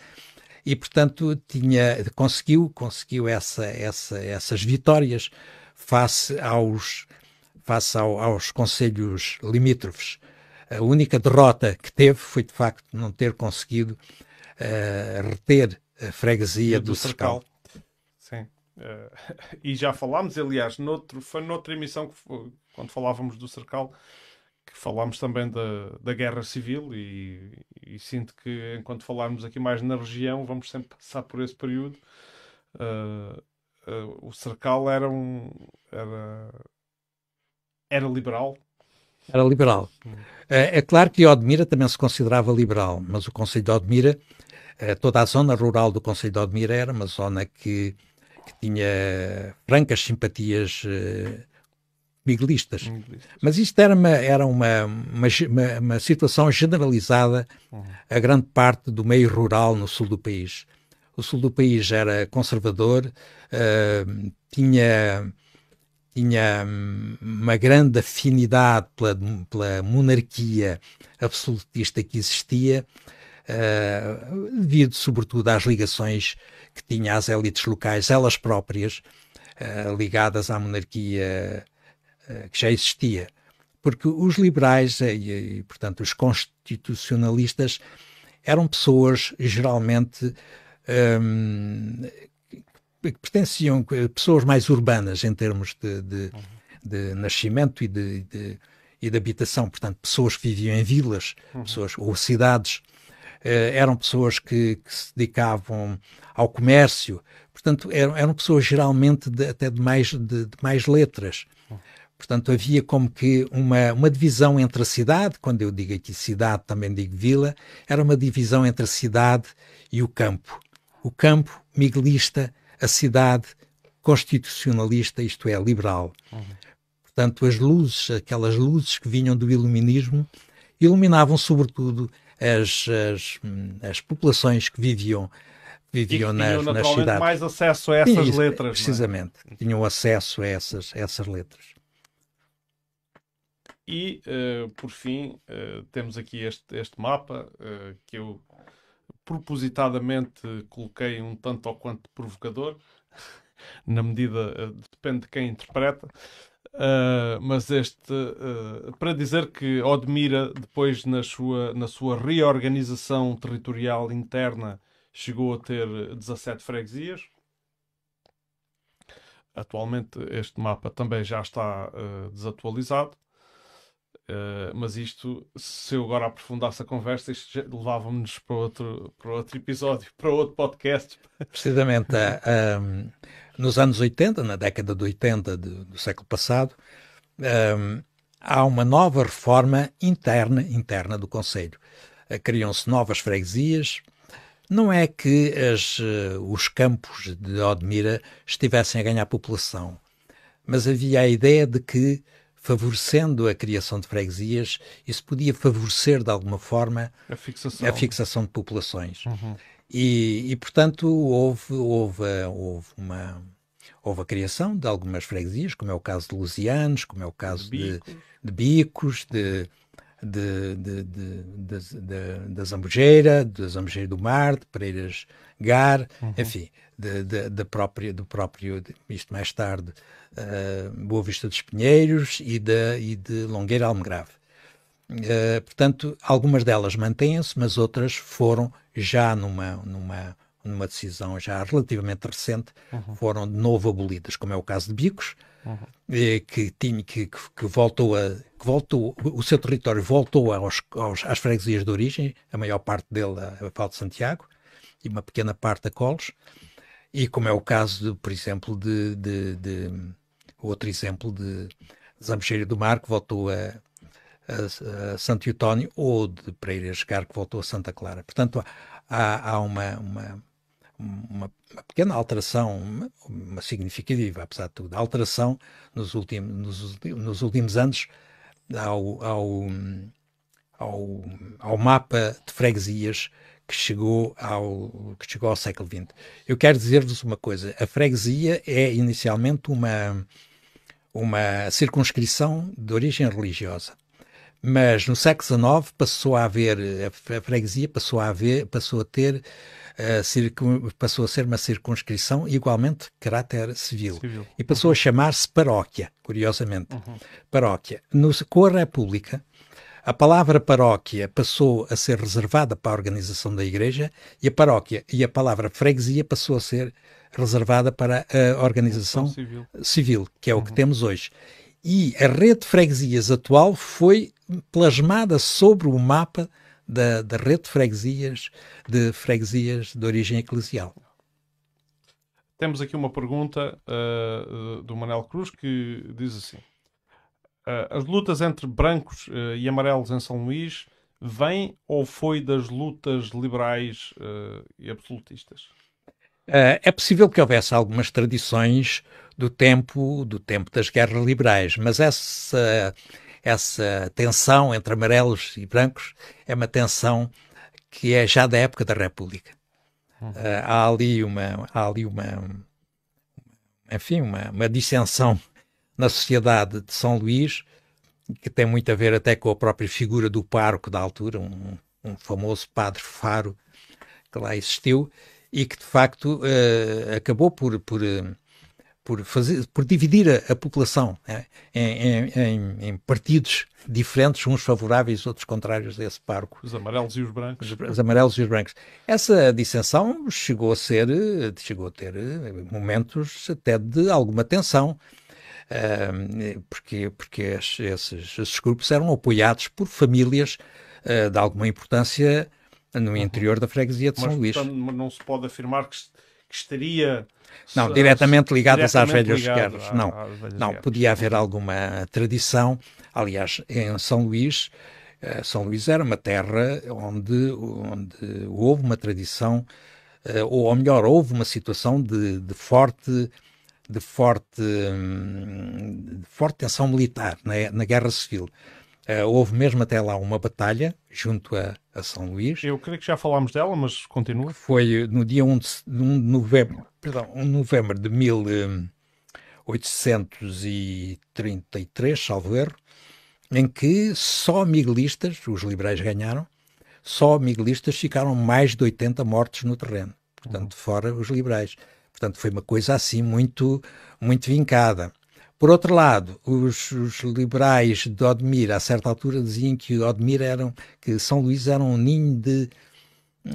e portanto tinha conseguiu conseguiu essa, essa, essas vitórias face aos face ao, aos conselhos limítrofes a única derrota que teve foi de facto não ter conseguido uh, reter a freguesia do, do Cercal. Sim. Uh, e já falámos, aliás, noutro, foi noutra emissão que foi, quando falávamos do Cercal que falámos também da, da guerra civil e, e, sinto que enquanto falarmos aqui mais na região vamos sempre passar por esse período uh, uh, o Cercal era um era, era liberal era liberal. É, é claro que Odmira também se considerava liberal, mas o Conselho de Odmira, eh, toda a zona rural do Conselho de Odmira era uma zona que, que tinha francas simpatias eh, miguelistas. Mas isto era uma, era uma, uma, uma situação generalizada a grande parte do meio rural no sul do país. O sul do país era conservador, uh, tinha tinha hum, uma grande afinidade pela, pela monarquia absolutista que existia, uh, devido sobretudo às ligações que tinha às elites locais, elas próprias, uh, ligadas à monarquia uh, que já existia. Porque os liberais e, e, portanto, os constitucionalistas eram pessoas geralmente um, que pertenciam a pessoas mais urbanas em termos de, de, de nascimento e de, de, e de habitação, portanto, pessoas que viviam em vilas uhum. pessoas, ou cidades, eh, eram pessoas que, que, se dedicavam ao comércio, portanto, eram, eram pessoas geralmente até de mais, de, mais letras. Uhum. Portanto, havia como que uma, uma divisão entre a cidade, quando eu digo aqui cidade, também digo vila, era uma divisão entre a cidade e o campo. O campo miguelista a cidade constitucionalista, isto é, liberal. Uhum. Portanto, as luzes, aquelas luzes que vinham do iluminismo, iluminavam sobretudo as, as, as populações que viviam viviam e que tinham, nas, nas cidades. mais acesso a essas Sim, letras. É? Precisamente, é? tinham acesso a essas, a essas letras. E, uh, por fim, uh, temos aqui este, este mapa uh, que eu propositadamente coloquei um tanto ou quanto provocador, na medida, eh, depende de quem interpreta. Uh, mas este uh, para dizer que Odmira depois na sua, na sua reorganização territorial interna chegou a ter 17 freguesias atualmente este mapa também já está uh, desatualizado eh, mas isto, se eu agora aprofundasse a conversa, isto levava-nos para outro, para outro episódio, para outro podcast. Precisamente. um, eh, ehm, nos anos 80, na década de 80 do, do século passado, um, ehm, há uma nova reforma interna, interna do Conselho. Uh, Criam-se novas freguesias. Não é que as, uh, os campos de Odmira estivessem a ganhar população, mas havia a ideia de que favorecendo a criação de freguesias, isso podia favorecer de alguma forma a fixação, a fixação de populações. Uhum. E, e, portanto, houve, houve, houve uma, houve a criação de algumas freguesias, como é o caso de Lusianos, como é o caso de, de Bicos, de, de, de, de, da Zambujeira, da Zambujeira do Mar, de Pereiras Gar, uhum. enfim da própria, do próprio, isto mais tarde, uh, Boa Vista dos Pinheiros e de, e de Longueira Almegrave. Uh, portanto, algumas delas mantêm-se, mas outras foram já numa, numa, numa decisão já relativamente recente, uhum. foram de novo abolidas, como é o caso de Bicos, uhum. que, tinha, que, que, voltou a que voltou, o seu território voltou aos, aos, às freguesias de origem, a maior parte dele a, a Paulo de Santiago e uma pequena parte a Colos, e como é o caso, de, por exemplo, de, de, de outro exemplo de Zamcheiro do Mar, que voltou a, a, a Santo Eutónio, ou de Pereira Escar, que voltou a Santa Clara. Portanto, há, há uma, uma, uma, uma, pequena alteração, uma, uma, significativa, apesar de tudo, alteração nos últimos, nos, nos últimos anos ao, ao, ao, ao, mapa de freguesias que chegou ao, que chegou ao século XX. Eu quero dizer-vos uma coisa: a freguesia é inicialmente uma, uma circunscrição de origem religiosa. Mas no século XIX passou a haver, a freguesia passou a, haver, passou a ter, uh, eh, circun, passou a ser uma circunscrição igualmente de caráter civil. civil. E passou uhum. a chamar-se paróquia, curiosamente. Uhum. Paróquia. No, com a República, a palavra paróquia passou a ser reservada para a organização da igreja e a paróquia e a palavra freguesia passou a ser reservada para a organização civil. civil. que é o que uhum. temos hoje. E a rede de freguesias atual foi plasmada sobre o mapa da, da rede de freguesias de freguesias de origem eclesial. Temos aqui uma pergunta uh, eh, do Manel Cruz que diz assim: ah, as lutas entre brancos ah, e amarelos em São Luís vêm ou foi das lutas liberais ah, e absolutistas? é possível que houvesse algumas tradições do tempo do tempo das guerras liberais, mas essa essa tensão entre amarelos e brancos é uma tensão que é já da época da República. Uhum. há ali uma há ali uma enfim uma, uma dissensão na sociedade de São Luís, que tem muito a ver até com a própria figura do parco da altura, um, um famoso padre Faro que lá existiu e que de facto uh, acabou por, por, eh, por, fazer, por dividir a, a população né? em, em, em, partidos diferentes, uns favoráveis, outros contrários a esse parco. Os amarelos e os brancos. Os, os amarelos e os brancos. Essa dissensão chegou a ser, eh, chegou a ter momentos até de alguma tensão porque, porque esses, esses grupos eram apoiados por famílias ah, de alguma importância no uhum. interior da freguesia de São Luís. Portanto, não se pode afirmar que, que estaria. Não, se, diretamente ligadas diretamente às velhas guerras. não, não podia haver alguma tradição. Aliás, em São Luís, eh, São Luís era uma terra onde, onde houve uma tradição, eh, ou melhor, houve uma situação de, de forte de forte, de forte tensão militar na, na Guerra Civil. Uh, houve mesmo até lá uma batalha junto a, a, São Luís. Eu creio que já falámos dela, mas continua. Foi no dia 1 de, 1 de novembro, perdão, 1 de novembro de 1833, eh, salvo erro, em que só miguelistas, os liberais ganharam, só miguelistas ficaram mais de 80 mortos no terreno. Portanto, uhum. fora os liberais. Portanto, foi uma coisa assim muito, muito vincada. Por outro lado, os, os, liberais de Odmir, a certa altura, diziam que Odmir eram, que São Luís era um ninho de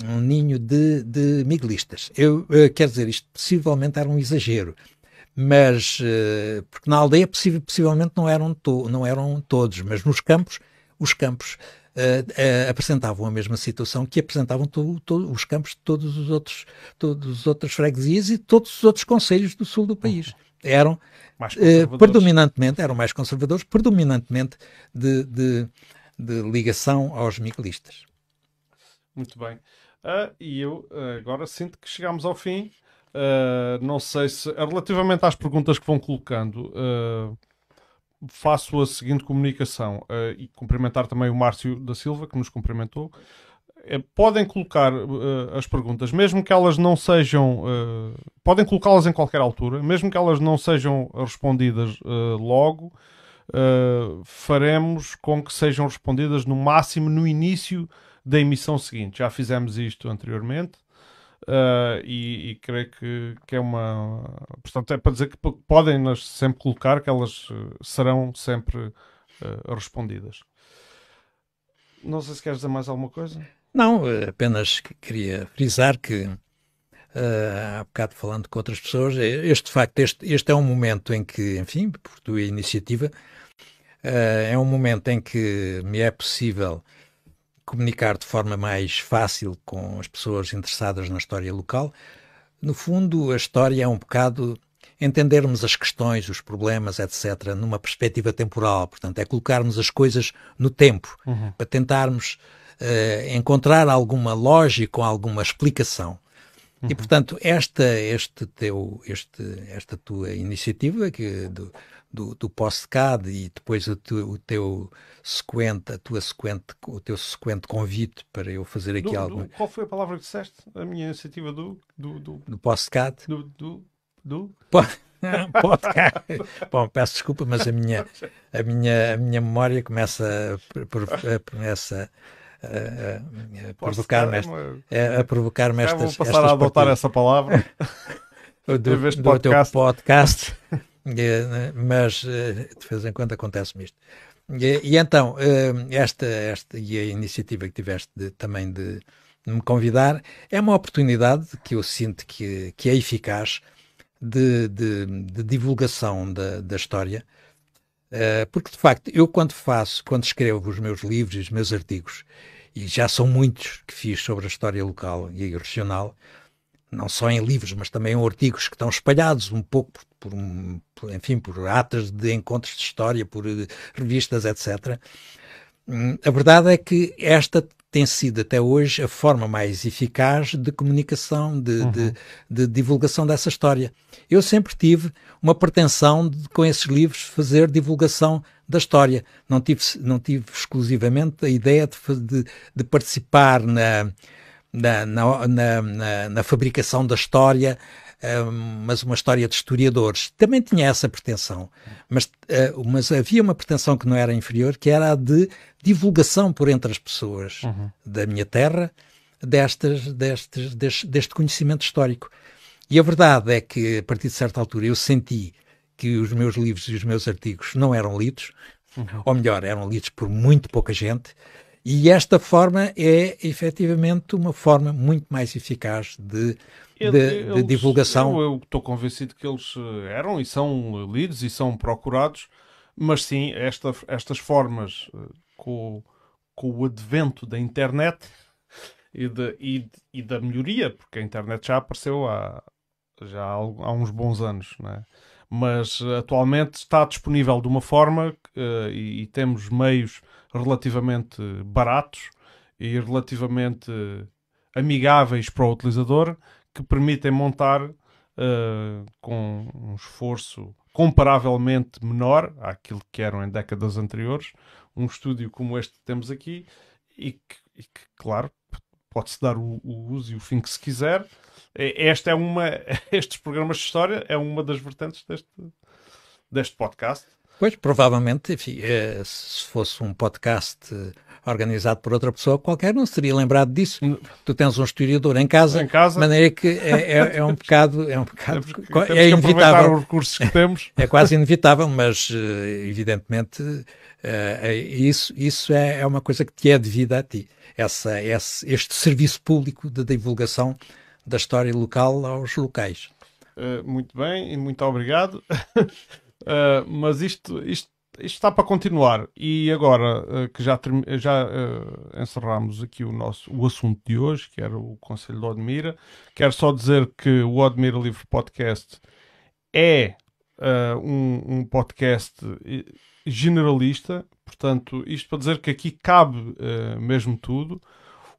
um ninho de, de miguelistas. Eu, eu eh, quero dizer, isto possivelmente era um exagero, mas eh, porque na aldeia possivelmente não eram, to, não eram todos, mas nos campos, os campos uh, uh, apresentavam a mesma situação que apresentavam to, to, os campos de todos os outros, todos os outros freguesias e todos os outros conselhos do sul do país. Eram uh, predominantemente, eram mais conservadores, predominantemente de, de, de ligação aos miguelistas. Muito bem. Ah, e eu ah, agora sinto que chegamos ao fim. Uh, não sei se relativamente às perguntas que vão colocando, uh, faço a seguinte comunicação uh, e cumprimentar também o Márcio da Silva, que nos cumprimentou. Eh, podem colocar uh, as perguntas, mesmo que elas não sejam. podem colocá-las em qualquer altura, mesmo que elas não sejam respondidas logo. faremos com que sejam respondidas no máximo no início da emissão seguinte. Já fizemos isto anteriormente. Uh, e, e, creio que, que é uma. Portanto, é para dizer que podem nos sempre colocar, que elas ah, serão sempre uh, respondidas. Não sei se queres dizer mais alguma coisa. Não, apenas queria frisar que uh, há bocado falando com outras pessoas, é, este de facto, este, este é um momento em que, enfim, por tua iniciativa, uh, é um momento em que me é possível comunicar de forma mais fácil com as pessoas interessadas na história local. No fundo, a história é um bocado entendermos as questões, os problemas, etc., numa perspectiva temporal. Portanto, é colocarmos as coisas no tempo, uhum. para tentarmos uh, encontrar alguma lógica, alguma explicação. Uhum. E, portanto, esta, este teu, este, esta tua iniciativa que, do, do, do postcard e depois o, tu, o, teu sequente, a tua sequente, o teu sequente convite para eu fazer aqui do, algo. Do, qual foi a palavra que disseste? A minha iniciativa do. Do, do, do Do. do, do... podcast. Bom, peço desculpa, mas a minha, a minha, a minha memória começa, eh, eh, a começa é é, a, provocar-me a, a, provocar-me é, estas, provocar estas. Vou passar a adotar partilhas. essa palavra. do, do podcast. teu podcast é, né? mas eh, de vez em quando acontece-me isto. E, e, então, eh, esta, esta e a iniciativa que tiveste de, também de, de me convidar é uma oportunidade que eu sinto que, que é eficaz de, de, de divulgação da, da história, eh, porque de facto eu, quando faço, quando escrevo os meus livros e os meus artigos, e já são muitos que fiz sobre a história local e regional, não só em livros, mas também em artigos que estão espalhados um pouco por por, um, por, enfim, por atas de encontros de história, por eh, revistas, etc. Hum, a verdade é que esta tem sido até hoje a forma mais eficaz de comunicação, de, uhum. de, de, divulgação dessa história. Eu sempre tive uma pretensão de, com esses livros, fazer divulgação da história. Não tive, não tive exclusivamente a ideia de, de, de participar na na na, na, na, na, fabricação da história mas uma história de historiadores. Também tinha essa pretensão, mas, uh, mas havia uma pretensão que não era inferior, que era a de divulgação por entre as pessoas uhum. da minha terra destas, destes, deste, deste conhecimento histórico. E a verdade é que, a partir de certa altura, eu senti que os meus livros e os meus artigos não eram lidos, uhum. ou melhor, eram lidos por muito pouca gente, e esta forma é efetivamente uma forma muito mais eficaz de de, de divulgação. Eu estou convencido que eles eh, eram e são lidos e são procurados, mas sim, esta, estas formas eh, com, com o advento da internet e, de, e, e, da melhoria, porque a internet já apareceu há, já há, há uns bons anos, né? mas eh, atualmente está disponível de uma forma uh, e, e, temos meios relativamente baratos e relativamente amigáveis para o utilizador que permitem montar Uh, com um esforço comparavelmente menor àquilo que eram em décadas anteriores, um estúdio como este que temos aqui, e que, e que claro, pode-se dar o, o, uso e o fim que se quiser. Esta é uma, estes programas de história é uma das vertentes deste, deste podcast. Pois, provavelmente, enfim, eh, se fosse um podcast organizado por outra pessoa qualquer, não seria lembrado disso. Hum. Tu tens um historiador em casa, em casa. de maneira que é, é, é um bocado. É, um bocado, é, é inevitável. os recursos que temos. É, é quase inevitável, mas eh, evidentemente eh, é isso, isso é, é uma coisa que te é devida a ti. Essa, esse, este serviço público de divulgação da história local aos locais. Uh, muito bem e muito obrigado. Uh, mas isto, isto isto está para continuar. E agora uh, que já, já uh, encerramos aqui o nosso o assunto de hoje, que era o Conselho do Odmira, quero só dizer que o Odmira Livre Podcast é uh, um, um, podcast generalista, portanto, isto para dizer que aqui cabe mesmo tudo.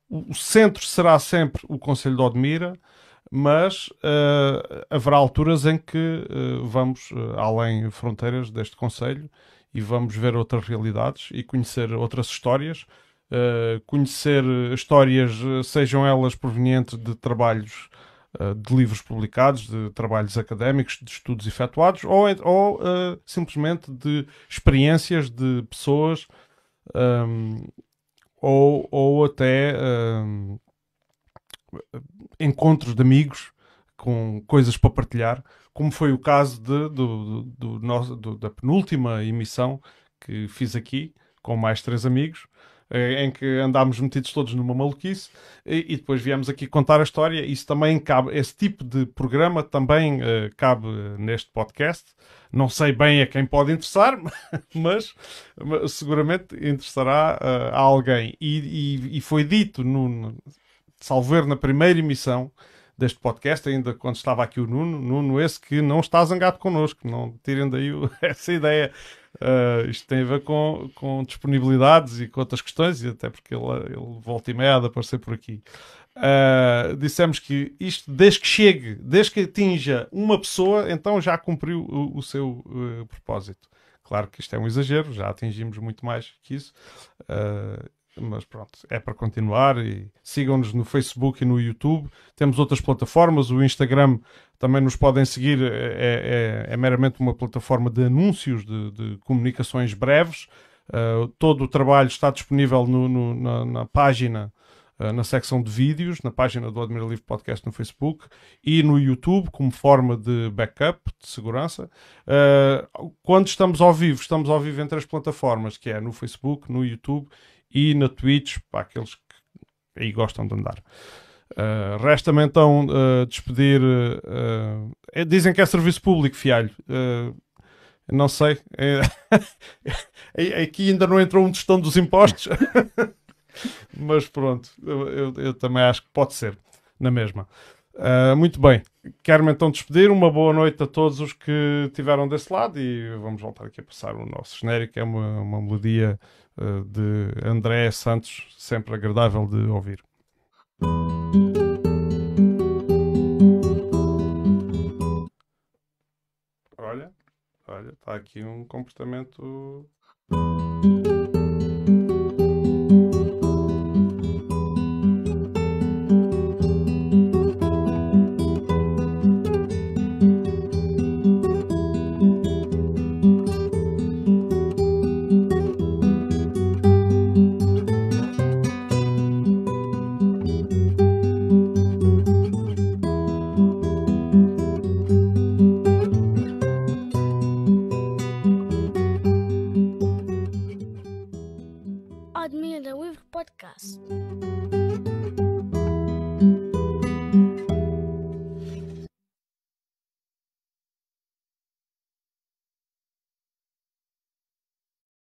O, o centro será sempre o Conselho do Odmira mas uh, haverá alturas em que uh, vamos uh, além fronteiras deste Conselho e vamos ver outras realidades e conhecer outras histórias. Uh, conhecer histórias, eh, sejam elas provenientes de trabalhos uh, de livros publicados, de trabalhos académicos, de estudos efetuados, ou, ou uh, simplesmente de experiências de pessoas, um, ehm, ou, ou até um, ehm, encontros de amigos com coisas para partilhar como foi o caso de, do, do, do nosso, da penúltima emissão que fiz aqui, com mais três amigos, eh, em que andámos metidos todos numa maluquice e, depois viemos aqui contar a história. Isso também cabe, esse tipo de programa também eh, cabe neste podcast. Não sei bem a quem pode interessar, mas, mas seguramente interessará uh, a alguém. E, e, e foi dito, no, salvo ver na primeira emissão, deste podcast, ainda quando estava aqui o Nuno, Nuno esse que não está zangado connosco, não tirem daí o, essa ideia. Uh, isto tem a ver com, com disponibilidades e com outras questões, e até porque ele, ele volta e meia a aparecer por aqui. Uh, dissemos que isto, desde que chegue, desde que atinja uma pessoa, então já cumpriu o, o seu uh, propósito. Claro que isto é um exagero, já atingimos muito mais que isso. Uh, mas pronto, é para continuar e sigam-nos no Facebook e no YouTube. Temos outras plataformas, o Instagram também nos podem seguir, é, é, é meramente uma plataforma de anúncios, de, de comunicações breves. Uh, todo o trabalho está disponível no, no, na, na, página ah, na secção de vídeos, na página do Admira Livre Podcast no Facebook e no YouTube, como forma de backup, de segurança. Uh, quando estamos ao vivo, estamos ao vivo entre as plataformas, que é no Facebook, no YouTube e na Twitch, para aqueles que aí gostam de andar. Uh, Resta-me então uh, despedir. Uh, é, dizem que é serviço público, fialho. não sei. É, aqui é, é ainda não entrou um testão dos impostos. Mas pronto, eu, eu, eu, também acho que pode ser na mesma. muito bem, quero-me então despedir. Uma boa noite a todos os que tiveram desse lado e vamos voltar aqui a passar o nosso genérico. É uma, uma melodia eh, de André Santos, sempre agradável de ouvir. Olha, olha, está aqui um comportamento.